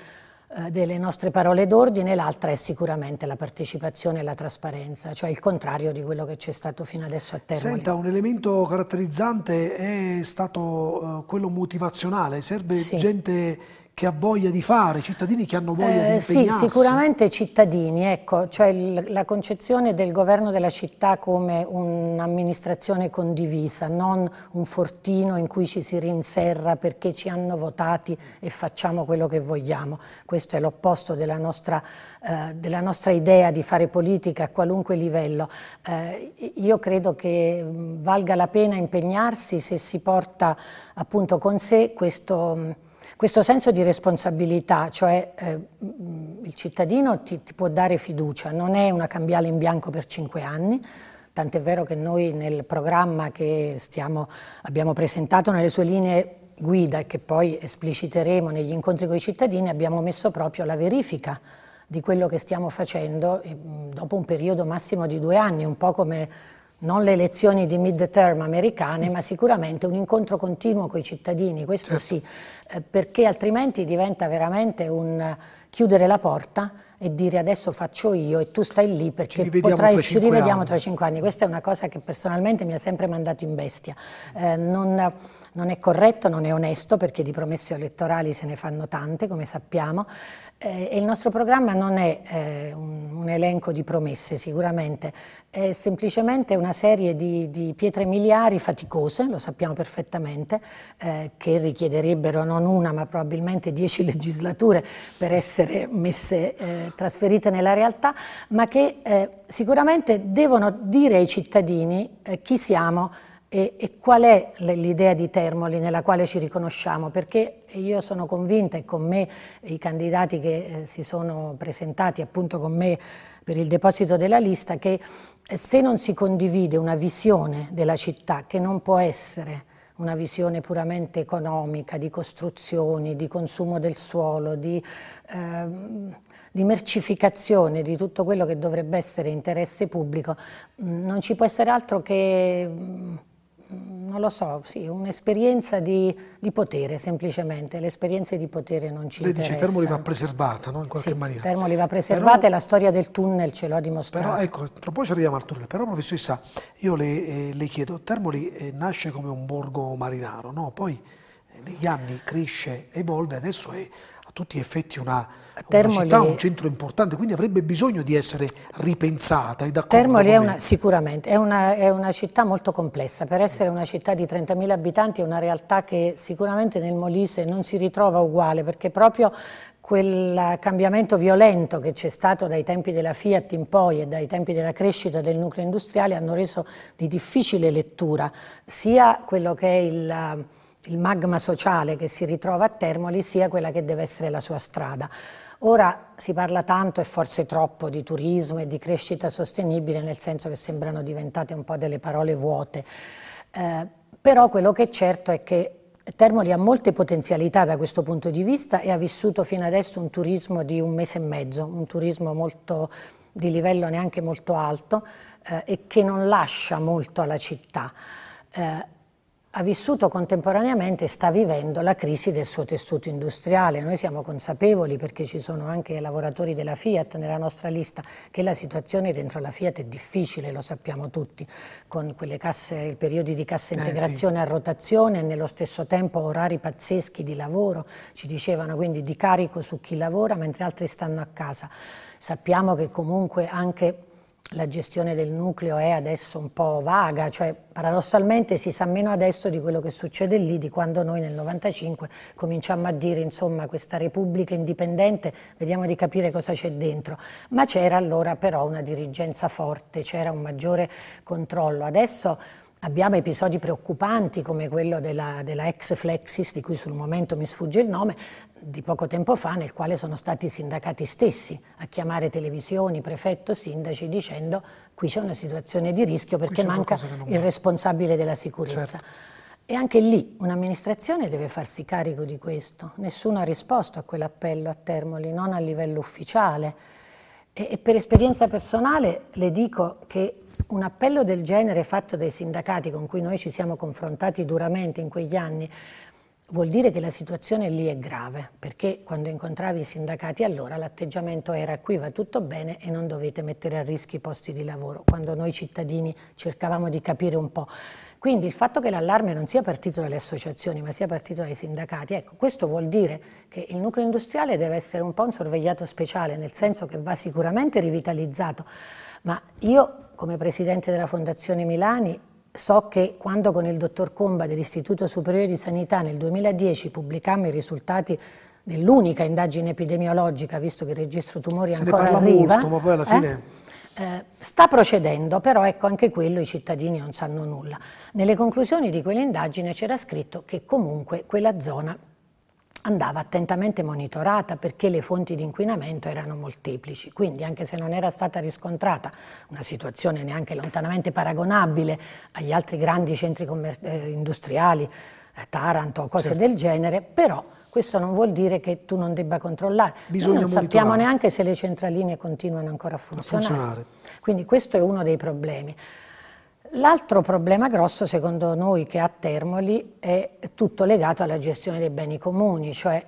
eh, delle nostre parole d'ordine, l'altra è sicuramente la partecipazione e la trasparenza, cioè il contrario di quello che c'è stato fino adesso a Termoli. Senta, un elemento caratterizzante è stato eh, quello motivazionale, serve sì. gente che ha voglia di fare, cittadini che hanno voglia eh, di impegnarsi. Sì, sicuramente cittadini, ecco, cioè il, la concezione del governo della città come un'amministrazione condivisa, non un fortino in cui ci si rinserra perché ci hanno votati e facciamo quello che vogliamo. Questo è l'opposto della, eh, della nostra, idea di fare politica a qualunque livello. Eh, io credo che valga la pena impegnarsi se si porta appunto con sé questo questo senso di responsabilità, cioè eh, il cittadino ti, ti può dare fiducia, non è una cambiale in bianco per cinque anni, tant'è vero che noi nel programma che stiamo, abbiamo presentato nelle sue linee guida e che poi espliciteremo negli incontri con i cittadini abbiamo messo proprio la verifica di quello che stiamo facendo eh, dopo un periodo massimo di due anni, un po' come non le elezioni di mid-term americane, ma sicuramente un incontro continuo con i cittadini, questo certo. sì, eh, perché altrimenti diventa veramente un eh, chiudere la porta e dire adesso faccio io e tu stai lì perché ci rivediamo, potrai, tra, ci rivediamo tra cinque anni. Questa è una cosa che personalmente mi ha sempre mandato in bestia. Eh, non, non è corretto, non è onesto perché di promesse elettorali se ne fanno tante, come sappiamo, eh, e il nostro programma non è eh, un, un, elenco di promesse sicuramente, è semplicemente una serie di, di pietre miliari faticose, lo sappiamo perfettamente, eh, che richiederebbero non una ma probabilmente dieci legislature per essere messe, eh, trasferite nella realtà, ma che eh, sicuramente devono dire ai cittadini chi siamo e, e qual è l'idea di Termoli nella quale ci riconosciamo? Perché io sono convinta e con me i candidati che eh, si sono presentati appunto con me per il deposito della lista che eh, se non si condivide una visione della città che non può essere una visione puramente economica, di costruzioni, di consumo del suolo, di, eh, di, mercificazione di tutto quello che dovrebbe essere interesse pubblico, mm, non ci può essere altro che mm, Mm, non lo so, sì, un'esperienza di, di, potere semplicemente, le esperienze di potere non ci Lei interessa. Lei dice Termoli va preservata, no? in qualche sì, maniera. Termoli va preservata però, e la storia del tunnel ce l'ho dimostrato. Però ecco, tra poco ci arriviamo al tunnel, però professoressa, io le, eh, le chiedo, Termoli eh, nasce come un borgo marinaro, no? poi eh, negli anni cresce, evolve, adesso è tutti gli effetti una, una, città, un centro importante, quindi avrebbe bisogno di essere ripensata. È Termoli è una, sicuramente, è una, è una, città molto complessa, per essere una città di 30.000 abitanti è una realtà che sicuramente nel Molise non si ritrova uguale, perché proprio quel cambiamento violento che c'è stato dai tempi della Fiat in poi e dai tempi della crescita del nucleo industriale hanno reso di difficile lettura sia quello che è il il magma sociale che si ritrova a Termoli sia quella che deve essere la sua strada. Ora si parla tanto e forse troppo di turismo e di crescita sostenibile, nel senso che sembrano diventate un po' delle parole vuote, eh, però quello che è certo è che Termoli ha molte potenzialità da questo punto di vista e ha vissuto fino adesso un turismo di un mese e mezzo, un turismo molto, di livello neanche molto alto eh, e che non lascia molto alla città. Eh, ha vissuto contemporaneamente, sta vivendo la crisi del suo tessuto industriale. Noi siamo consapevoli, perché ci sono anche lavoratori della Fiat nella nostra lista, che la situazione dentro la Fiat è difficile, lo sappiamo tutti, con quelle casse, i periodi di cassa integrazione eh, sì. a rotazione e nello stesso tempo orari pazzeschi di lavoro, ci dicevano quindi di carico su chi lavora, mentre altri stanno a casa. Sappiamo che comunque anche la gestione del nucleo è adesso un po' vaga, cioè paradossalmente si sa meno adesso di quello che succede lì di quando noi nel 95 cominciamo a dire insomma questa repubblica indipendente, vediamo di capire cosa c'è dentro, ma c'era allora però una dirigenza forte, c'era un maggiore controllo. Adesso Abbiamo episodi preoccupanti come quello della, della, ex Flexis, di cui sul momento mi sfugge il nome, di poco tempo fa, nel quale sono stati i sindacati stessi a chiamare televisioni, prefetto, sindaci, dicendo qui c'è una situazione di rischio perché manca il responsabile della sicurezza. Certo. E anche lì un'amministrazione deve farsi carico di questo. Nessuno ha risposto a quell'appello a Termoli, non a livello ufficiale. E, e per esperienza personale le dico che un appello del genere fatto dai sindacati con cui noi ci siamo confrontati duramente in quegli anni vuol dire che la situazione lì è grave, perché quando incontravi i sindacati allora l'atteggiamento era qui va tutto bene e non dovete mettere a rischio i posti di lavoro, quando noi cittadini cercavamo di capire un po'. Quindi il fatto che l'allarme non sia partito dalle associazioni ma sia partito dai sindacati, ecco, questo vuol dire che il nucleo industriale deve essere un po' un sorvegliato speciale, nel senso che va sicuramente rivitalizzato, ma io come presidente della Fondazione Milani so che quando con il dottor Comba dell'Istituto Superiore di Sanità nel 2010 pubblicammo i risultati dell'unica indagine epidemiologica, visto che il registro tumori Se ancora arriva... Se ne parla arriva, molto, ma poi alla eh? fine... Eh, sta procedendo, però ecco anche quello i cittadini non sanno nulla. Nelle conclusioni di quell'indagine c'era scritto che comunque quella zona andava attentamente monitorata perché le fonti di inquinamento erano molteplici, quindi anche se non era stata riscontrata una situazione neanche lontanamente paragonabile agli altri grandi centri eh, industriali, eh, Taranto, o cose certo. del genere, però questo non vuol dire che tu non debba controllare. Bisogna Noi non sappiamo neanche se le centraline continuano ancora a funzionare. a funzionare. Quindi questo è uno dei problemi. L'altro problema grosso secondo noi che ha Termoli è tutto legato alla gestione dei beni comuni, cioè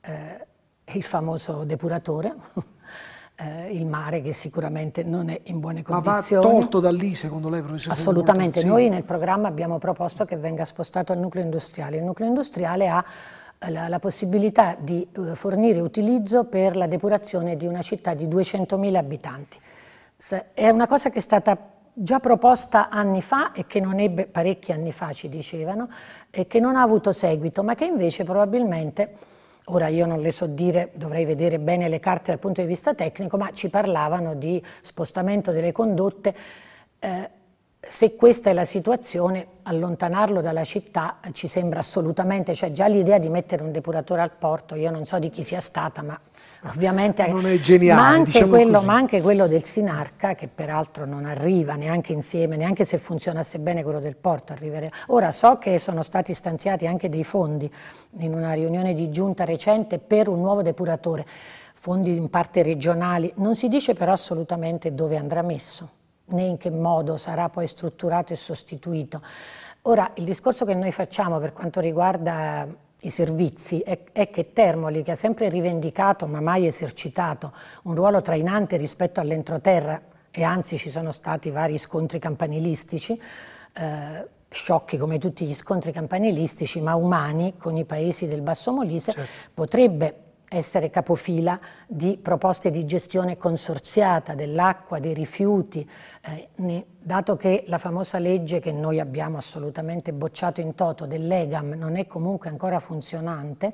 eh, il famoso depuratore, eh, il mare che sicuramente non è in buone condizioni. Ma va tolto da lì secondo lei professore? Assolutamente, noi nel programma abbiamo proposto che venga spostato al nucleo industriale. Il nucleo industriale ha eh, la, la, possibilità di eh, fornire utilizzo per la depurazione di una città di 200.000 abitanti. Se, è una cosa che è stata già proposta anni fa e che non ebbe, parecchi anni fa ci dicevano, e che non ha avuto seguito, ma che invece probabilmente, ora io non le so dire, dovrei vedere bene le carte dal punto di vista tecnico, ma ci parlavano di spostamento delle condotte. Eh, se questa è la situazione, allontanarlo dalla città ci sembra assolutamente, cioè già l'idea di mettere un depuratore al porto, io non so di chi sia stata, ma ovviamente non è geniale, ma anche, diciamo quello, ma anche, quello, del Sinarca, che peraltro non arriva neanche insieme, neanche se funzionasse bene quello del porto. Arrivere. Ora so che sono stati stanziati anche dei fondi in una riunione di giunta recente per un nuovo depuratore, fondi in parte regionali, non si dice però assolutamente dove andrà messo, né in che modo sarà poi strutturato e sostituito. Ora, il discorso che noi facciamo per quanto riguarda i servizi è, è, che Termoli, che ha sempre rivendicato ma mai esercitato un ruolo trainante rispetto all'entroterra, e anzi ci sono stati vari scontri campanilistici, eh, sciocchi come tutti gli scontri campanilistici, ma umani con i paesi del Basso Molise, certo. potrebbe essere capofila di proposte di gestione consorziata dell'acqua, dei rifiuti, eh, dato che la famosa legge che noi abbiamo assolutamente bocciato in toto dell'EGAM non è comunque ancora funzionante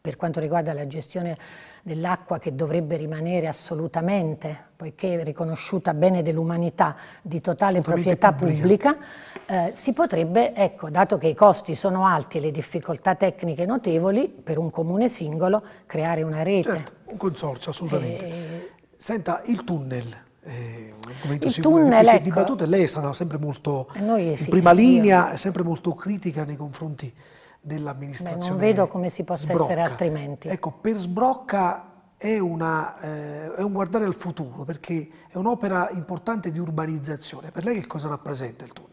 per quanto riguarda la gestione dell'acqua che dovrebbe rimanere assolutamente, poiché riconosciuta bene dell'umanità, di totale proprietà pubblica, eh, si potrebbe, ecco, dato che i costi sono alti e le difficoltà tecniche notevoli, per un comune singolo creare una rete. Certo, un consorzio, assolutamente. E... Eh, Senta, il tunnel, eh, il tunnel, ecco, dibattuto e lei è stata sempre molto noi, in sì, prima linea, io. sempre molto critica nei confronti dell'amministrazione. Non vedo come si possa sbrocca. essere altrimenti. Ecco, per sbrocca è, una, eh, è, un guardare al futuro, perché è un'opera importante di urbanizzazione. Per lei che cosa rappresenta il tunnel?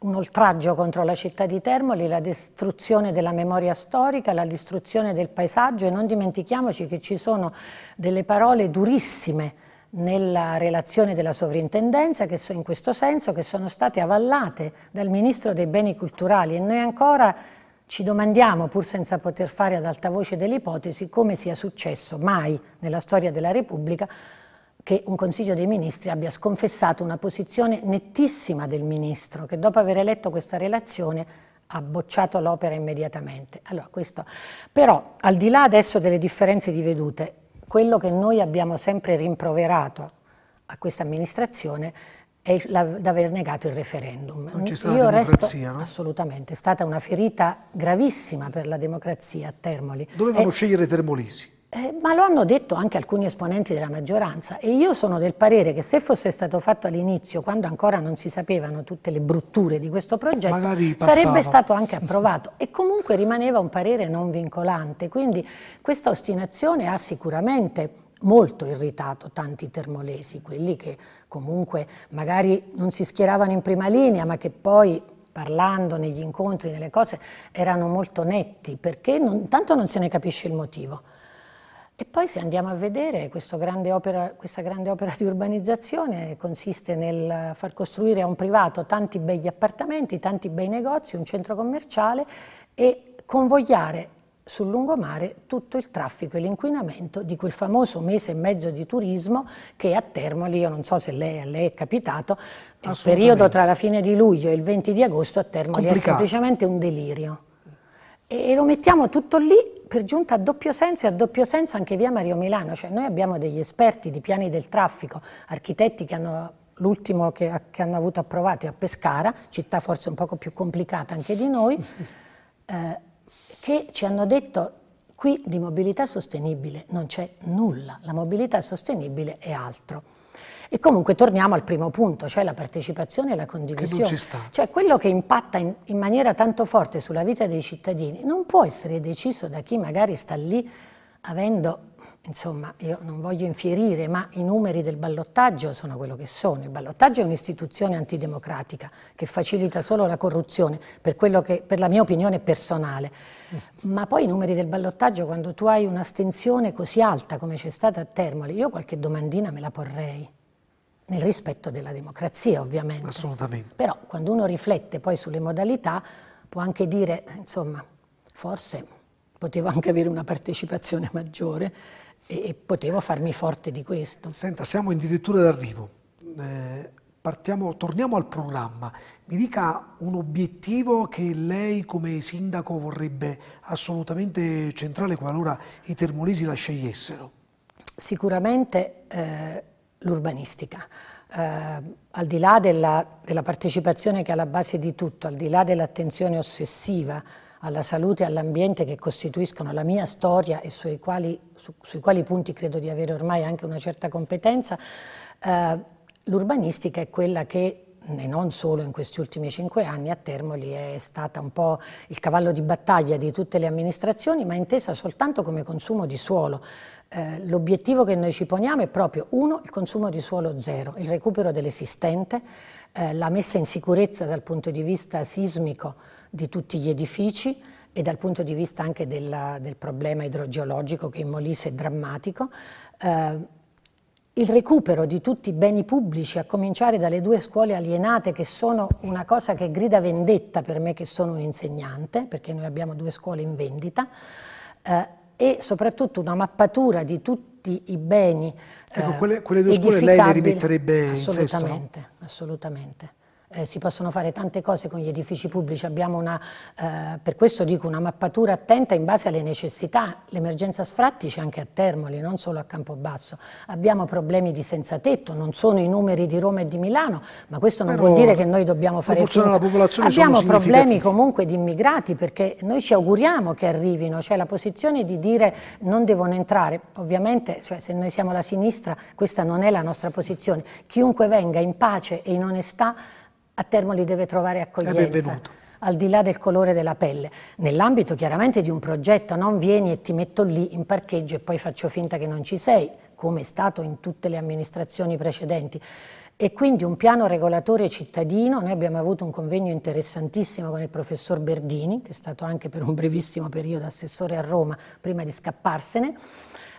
Un oltraggio contro la città di Termoli, la distruzione della memoria storica, la distruzione del paesaggio e non dimentichiamoci che ci sono delle parole durissime nella relazione della sovrintendenza che so, in questo senso che sono state avallate dal Ministro dei Beni Culturali e noi ancora ci domandiamo, pur senza poter fare ad alta voce delle ipotesi, come sia successo mai nella storia della Repubblica che un Consiglio dei Ministri abbia sconfessato una posizione nettissima del Ministro, che dopo aver letto questa relazione ha bocciato l'opera immediatamente. Allora, questo, però, al di là adesso delle differenze di vedute, quello che noi abbiamo sempre rimproverato a questa amministrazione è l'aver negato il referendum. Non c'è stata Io democrazia, resto, no? Assolutamente, è stata una ferita gravissima per la democrazia a Termoli. Dovevano e, scegliere Termolisi. Eh, ma lo hanno detto anche alcuni esponenti della maggioranza e io sono del parere che se fosse stato fatto all'inizio, quando ancora non si sapevano tutte le brutture di questo progetto, sarebbe stato anche approvato e comunque rimaneva un parere non vincolante, quindi questa ostinazione ha sicuramente molto irritato tanti termolesi, quelli che comunque magari non si schieravano in prima linea, ma che poi parlando negli incontri, nelle cose, erano molto netti, perché non, tanto non se ne capisce il motivo. E poi se andiamo a vedere grande opera, questa grande opera di urbanizzazione consiste nel far costruire a un privato tanti begli appartamenti, tanti bei negozi, un centro commerciale e convogliare sul lungomare tutto il traffico e l'inquinamento di quel famoso mese e mezzo di turismo che a Termoli, io non so se lei, a lei è capitato, il periodo tra la fine di luglio e il 20 di agosto a Termoli Complicato. è semplicemente un delirio. E, lo mettiamo tutto lì per giunta a doppio senso e a doppio senso anche via Mario Milano, cioè noi abbiamo degli esperti di piani del traffico, architetti che hanno l'ultimo che, che, hanno avuto approvato è a Pescara, città forse un poco più complicata anche di noi, eh, che ci hanno detto qui di mobilità sostenibile non c'è nulla, la mobilità sostenibile è altro. E comunque torniamo al primo punto, cioè la partecipazione e la condivisione. Cioè quello che impatta in, in, maniera tanto forte sulla vita dei cittadini non può essere deciso da chi magari sta lì avendo Insomma, io non voglio infierire, ma i numeri del ballottaggio sono quello che sono. Il ballottaggio è un'istituzione antidemocratica che facilita solo la corruzione, per, che, per la mia opinione personale. Ma poi i numeri del ballottaggio, quando tu hai un'astensione così alta come c'è stata a Termoli, io qualche domandina me la porrei nel rispetto della democrazia ovviamente. Assolutamente. Però quando uno riflette poi sulle modalità può anche dire, insomma, forse potevo anche avere una partecipazione maggiore e potevo farmi forte di questo. Senta, siamo addirittura d'arrivo. Eh, partiamo, torniamo al programma. Mi dica un obiettivo che lei come sindaco vorrebbe assolutamente centrale qualora i termolesi la scegliessero. Sicuramente eh, l'urbanistica. Eh, al di là della, della partecipazione che è alla base di tutto, al di là dell'attenzione ossessiva alla salute e all'ambiente che costituiscono la mia storia e sui quali, su, sui quali punti credo di avere ormai anche una certa competenza, eh, l'urbanistica è quella che e non solo in questi ultimi cinque anni, a Termoli è stata un po' il cavallo di battaglia di tutte le amministrazioni, ma intesa soltanto come consumo di suolo. Eh, l'obiettivo che noi ci poniamo è proprio, uno, il consumo di suolo zero, il recupero dell'esistente, eh, la messa in sicurezza dal punto di vista sismico di tutti gli edifici e dal punto di vista anche della, del problema idrogeologico che in Molise è drammatico. Eh, il recupero di tutti i beni pubblici, a cominciare dalle due scuole alienate, che sono una cosa che grida vendetta per me che sono un insegnante, perché noi abbiamo due scuole in vendita, eh, e soprattutto una mappatura di tutti i beni. Ecco, eh, quelle, quelle, due scuole lei le rimetterebbe in sesto? Assolutamente, assolutamente eh, si possono fare tante cose con gli edifici pubblici, abbiamo una, eh, per questo dico una mappatura attenta in base alle necessità, l'emergenza sfratti c'è anche a Termoli, non solo a Campobasso, abbiamo problemi di senza tetto, non sono i numeri di Roma e di Milano, ma questo non Però vuol dire che noi dobbiamo fare finta. Abbiamo problemi comunque di immigrati perché noi ci auguriamo che arrivino, cioè la posizione di dire non devono entrare, ovviamente cioè, se noi siamo la sinistra questa non è la nostra posizione, chiunque venga in pace e in onestà a Termoli deve trovare accoglienza. È eh, benvenuto al di là del colore della pelle, nell'ambito chiaramente di un progetto, non vieni e ti metto lì in parcheggio e poi faccio finta che non ci sei, come è stato in tutte le amministrazioni precedenti. E quindi un piano regolatore cittadino, noi abbiamo avuto un convegno interessantissimo con il professor Berdini, che è stato anche per un brevissimo periodo assessore a Roma, prima di scapparsene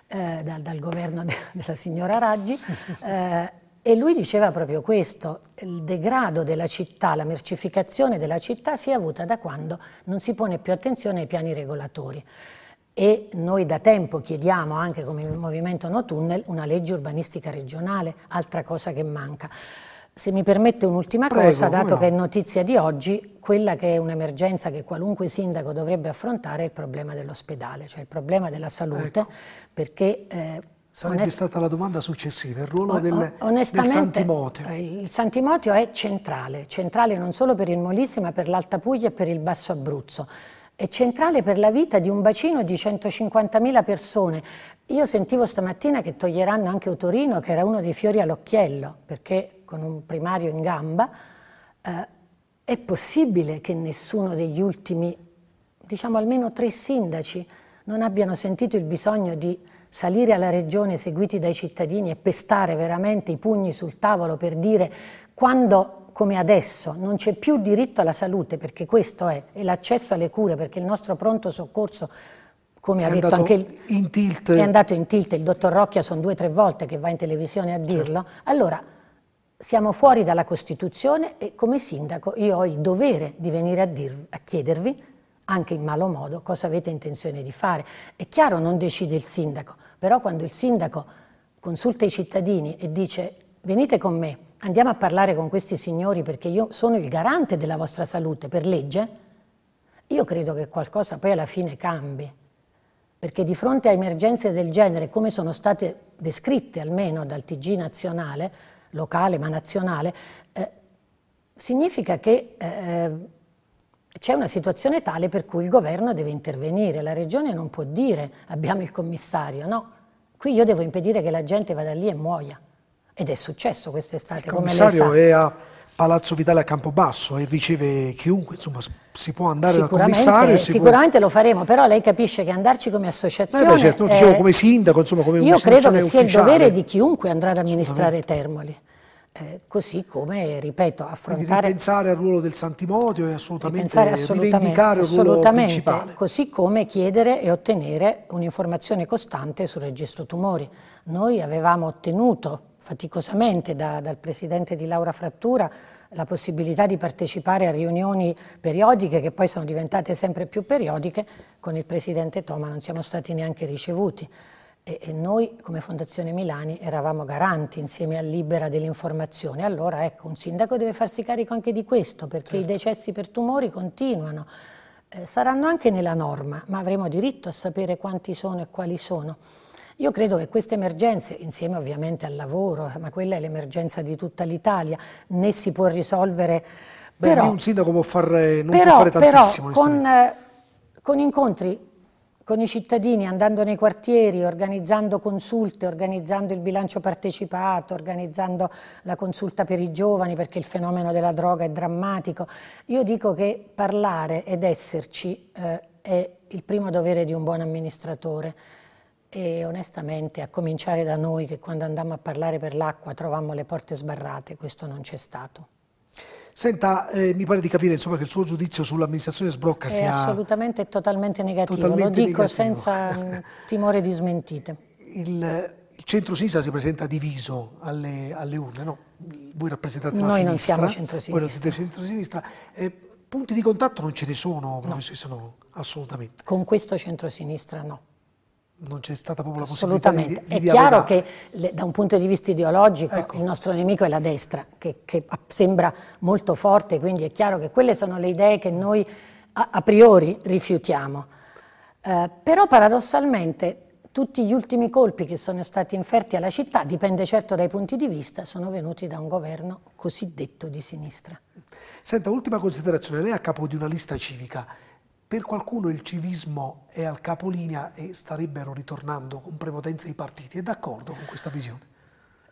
eh, dal, dal, governo de della signora Raggi, eh, e lui diceva proprio questo, il degrado della città, la mercificazione della città si è avuta da quando non si pone più attenzione ai piani regolatori e noi da tempo chiediamo anche come Movimento No Tunnel una legge urbanistica regionale, altra cosa che manca. Se mi permette un'ultima cosa, dato no. che è notizia di oggi, quella che è un'emergenza che qualunque sindaco dovrebbe affrontare è il problema dell'ospedale, cioè il problema della salute, ecco. perché eh, Sarebbe Onest... stata la domanda successiva, il ruolo del, del Santimotio. Eh, il Santimotio è centrale, centrale non solo per il Molise ma per l'Alta Puglia e per il Basso Abruzzo. È centrale per la vita di un bacino di 150.000 persone. Io sentivo stamattina che toglieranno anche Otorino, che era uno dei fiori all'occhiello, perché con un primario in gamba eh, è possibile che nessuno degli ultimi, diciamo almeno tre sindaci, non abbiano sentito il bisogno di salire alla regione seguiti dai cittadini e pestare veramente i pugni sul tavolo per dire quando come adesso non c'è più diritto alla salute perché questo è, e l'accesso alle cure perché il nostro pronto soccorso come è ha detto anche il, in tilt. è andato in tilt, il dottor Rocchia sono due o tre volte che va in televisione a certo. dirlo, certo. allora siamo fuori dalla Costituzione e come sindaco io ho il dovere di venire a, dirvi, a chiedervi anche in malo modo cosa avete intenzione di fare. È chiaro non decide il sindaco, però quando il sindaco consulta i cittadini e dice venite con me, andiamo a parlare con questi signori perché io sono il garante della vostra salute per legge, io credo che qualcosa poi alla fine cambi. Perché di fronte a emergenze del genere, come sono state descritte almeno dal TG nazionale, locale ma nazionale, eh, significa che eh, c'è una situazione tale per cui il governo deve intervenire, la regione non può dire abbiamo il commissario, no, Qui io devo impedire che la gente vada lì e muoia. Ed è successo quest'estate. Il commissario è a Palazzo Vitale a Campobasso e riceve chiunque, insomma si può andare dal commissario. sicuramente può... lo faremo, però lei capisce che andarci come associazione... Beh, certo, eh, come sindaco, insomma come Io credo che sia il dovere di chiunque andrà ad amministrare Termoli. Eh, così come, ripeto, affrontare... Quindi pensare al ruolo del Santimodio e assolutamente, assolutamente rivendicare il ruolo principale. Così come chiedere e ottenere un'informazione costante sul registro tumori. Noi avevamo ottenuto faticosamente da, dal presidente di Laura Frattura la possibilità di partecipare a riunioni periodiche che poi sono diventate sempre più periodiche, con il presidente Toma non siamo stati neanche ricevuti. E, noi come Fondazione Milani eravamo garanti insieme a Libera dell'informazione, allora ecco un sindaco deve farsi carico anche di questo perché certo. i decessi per tumori continuano, eh, saranno anche nella norma ma avremo diritto a sapere quanti sono e quali sono. Io credo che queste emergenze, insieme ovviamente al lavoro, eh, ma quella è l'emergenza di tutta l'Italia, né si può risolvere. Beh, però, un sindaco può fare, non però, può fare tantissimo. Però, con, eh, con incontri con i cittadini, andando nei quartieri, organizzando consulte, organizzando il bilancio partecipato, organizzando la consulta per i giovani perché il fenomeno della droga è drammatico. Io dico che parlare ed esserci eh, è il primo dovere di un buon amministratore e onestamente a cominciare da noi che quando andammo a parlare per l'acqua trovammo le porte sbarrate, questo non c'è stato. Senta, eh, mi pare di capire insomma, che il suo giudizio sull'amministrazione sbrocca è sia... assolutamente e totalmente negativo, totalmente lo dico negativo. senza mm, timore di smentite. Il, il centro-sinistra si presenta diviso alle, alle urne, no? Voi rappresentate Noi la sinistra. Noi non siamo centro-sinistra. Voi siete centro-sinistra. Eh, punti di contatto non ce ne sono, professore, no. no. assolutamente. Con questo centro-sinistra no non c'è stata proprio la possibilità di, di È dialogare. chiaro che le, da un punto di vista ideologico ecco. il nostro nemico è la destra, che, che, sembra molto forte, quindi è chiaro che quelle sono le idee che noi a, a priori rifiutiamo. Eh, però paradossalmente tutti gli ultimi colpi che sono stati inferti alla città, dipende certo dai punti di vista, sono venuti da un governo cosiddetto di sinistra. Senta, ultima considerazione, lei è a capo di una lista civica, per qualcuno il civismo è al capolinea e starebbero ritornando con prepotenza i partiti. È d'accordo con questa visione?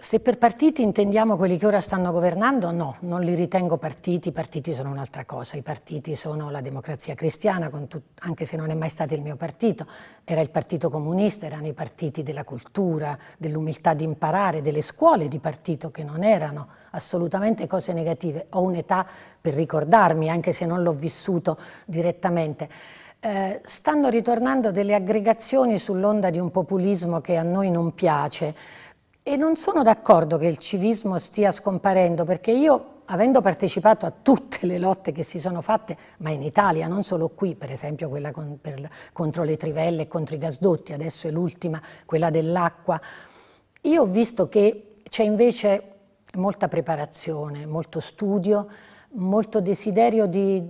Se per partiti intendiamo quelli che ora stanno governando, no, non li ritengo partiti, i partiti sono un'altra cosa, i partiti sono la democrazia cristiana, anche se non è mai stato il mio partito, era il partito comunista, erano i partiti della cultura, dell'umiltà di imparare, delle scuole di partito che non erano assolutamente cose negative, ho un'età per ricordarmi, anche se non l'ho vissuto direttamente. Eh, stanno ritornando delle aggregazioni sull'onda di un populismo che a noi non piace e non sono d'accordo che il civismo stia scomparendo, perché io, avendo partecipato a tutte le lotte che si sono fatte, ma in Italia, non solo qui, per esempio quella con, per, contro le trivelle e contro i gasdotti, adesso è l'ultima, quella dell'acqua, io ho visto che c'è invece molta preparazione, molto studio, molto desiderio di,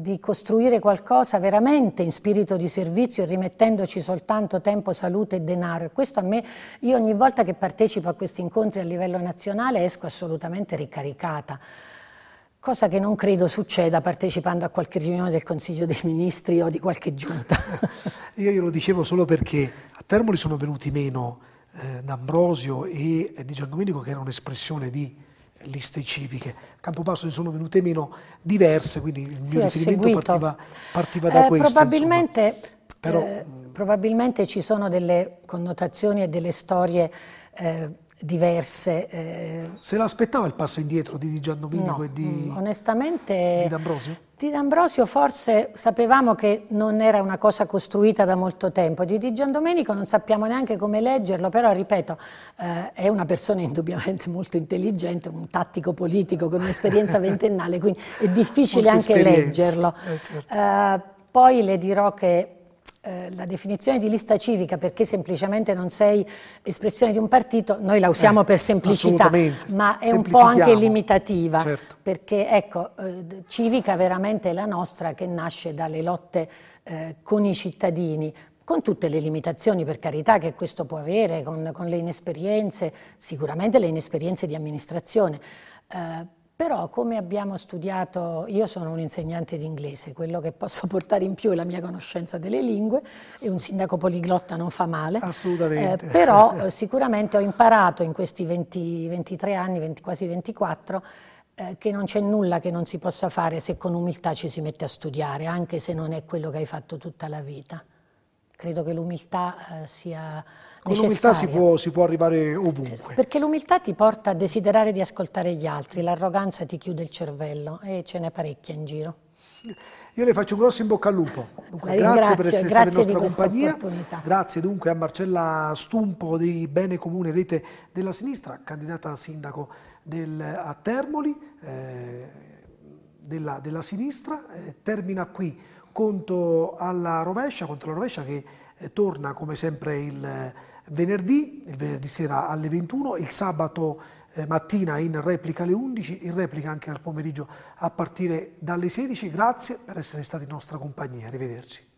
di costruire qualcosa veramente in spirito di servizio, rimettendoci soltanto tempo, salute e denaro. E questo a me, io ogni volta che partecipo a questi incontri a livello nazionale esco assolutamente ricaricata. Cosa che non credo succeda partecipando a qualche riunione del Consiglio dei Ministri o di qualche giunta. io glielo dicevo solo perché a Termoli sono venuti meno eh, D'Ambrosio e eh, Di Giandomenico, che era un'espressione di liste civiche. A Campobasso ne sono venute meno diverse, quindi il mio sì, riferimento partiva, partiva, da eh, questo. Probabilmente, Però, eh, probabilmente, ci sono delle connotazioni e delle storie eh, diverse. Eh. Se l'aspettava il passo indietro di Gian Domenico no, e di, mm, onestamente, di D'Ambrosio? Di D'Ambrosio forse sapevamo che non era una cosa costruita da molto tempo, di Di Giandomenico non sappiamo neanche come leggerlo, però ripeto, eh, è una persona indubbiamente molto intelligente, un tattico politico con un'esperienza ventennale, quindi è difficile Molte anche leggerlo. Eh, certo. eh, poi le dirò che eh, la definizione di lista civica perché semplicemente non sei espressione di un partito, noi la usiamo eh, per semplicità, ma è un po' anche limitativa, certo. perché ecco, eh, civica veramente è la nostra che nasce dalle lotte eh, con i cittadini, con tutte le limitazioni per carità che questo può avere, con, con le inesperienze, sicuramente le inesperienze di amministrazione eh, però come abbiamo studiato, io sono un insegnante di inglese, quello che posso portare in più è la mia conoscenza delle lingue e un sindaco poliglotta non fa male. Assolutamente. Eh, però eh, sicuramente ho imparato in questi 20, 23 anni, 20, quasi 24, eh, che non c'è nulla che non si possa fare se con umiltà ci si mette a studiare, anche se non è quello che hai fatto tutta la vita. Credo che l'umiltà eh, sia con l'umiltà si, si, può arrivare ovunque. Perché l'umiltà ti porta a desiderare di ascoltare gli altri, l'arroganza ti chiude il cervello e ce n'è parecchia in giro. Io le faccio un grosso in bocca al lupo. Dunque, grazie per essere stata in nostra compagnia. Grazie dunque a Marcella Stumpo di Bene Comune Rete della Sinistra, candidata a sindaco del, a Termoli eh, della, della, sinistra. Eh, termina qui conto alla rovescia, contro la rovescia che eh, torna come sempre il venerdì, il venerdì sera alle 21, il sabato eh, mattina in replica alle 11, in replica anche al pomeriggio a partire dalle 16. Grazie per essere stati in nostra compagnia, arrivederci.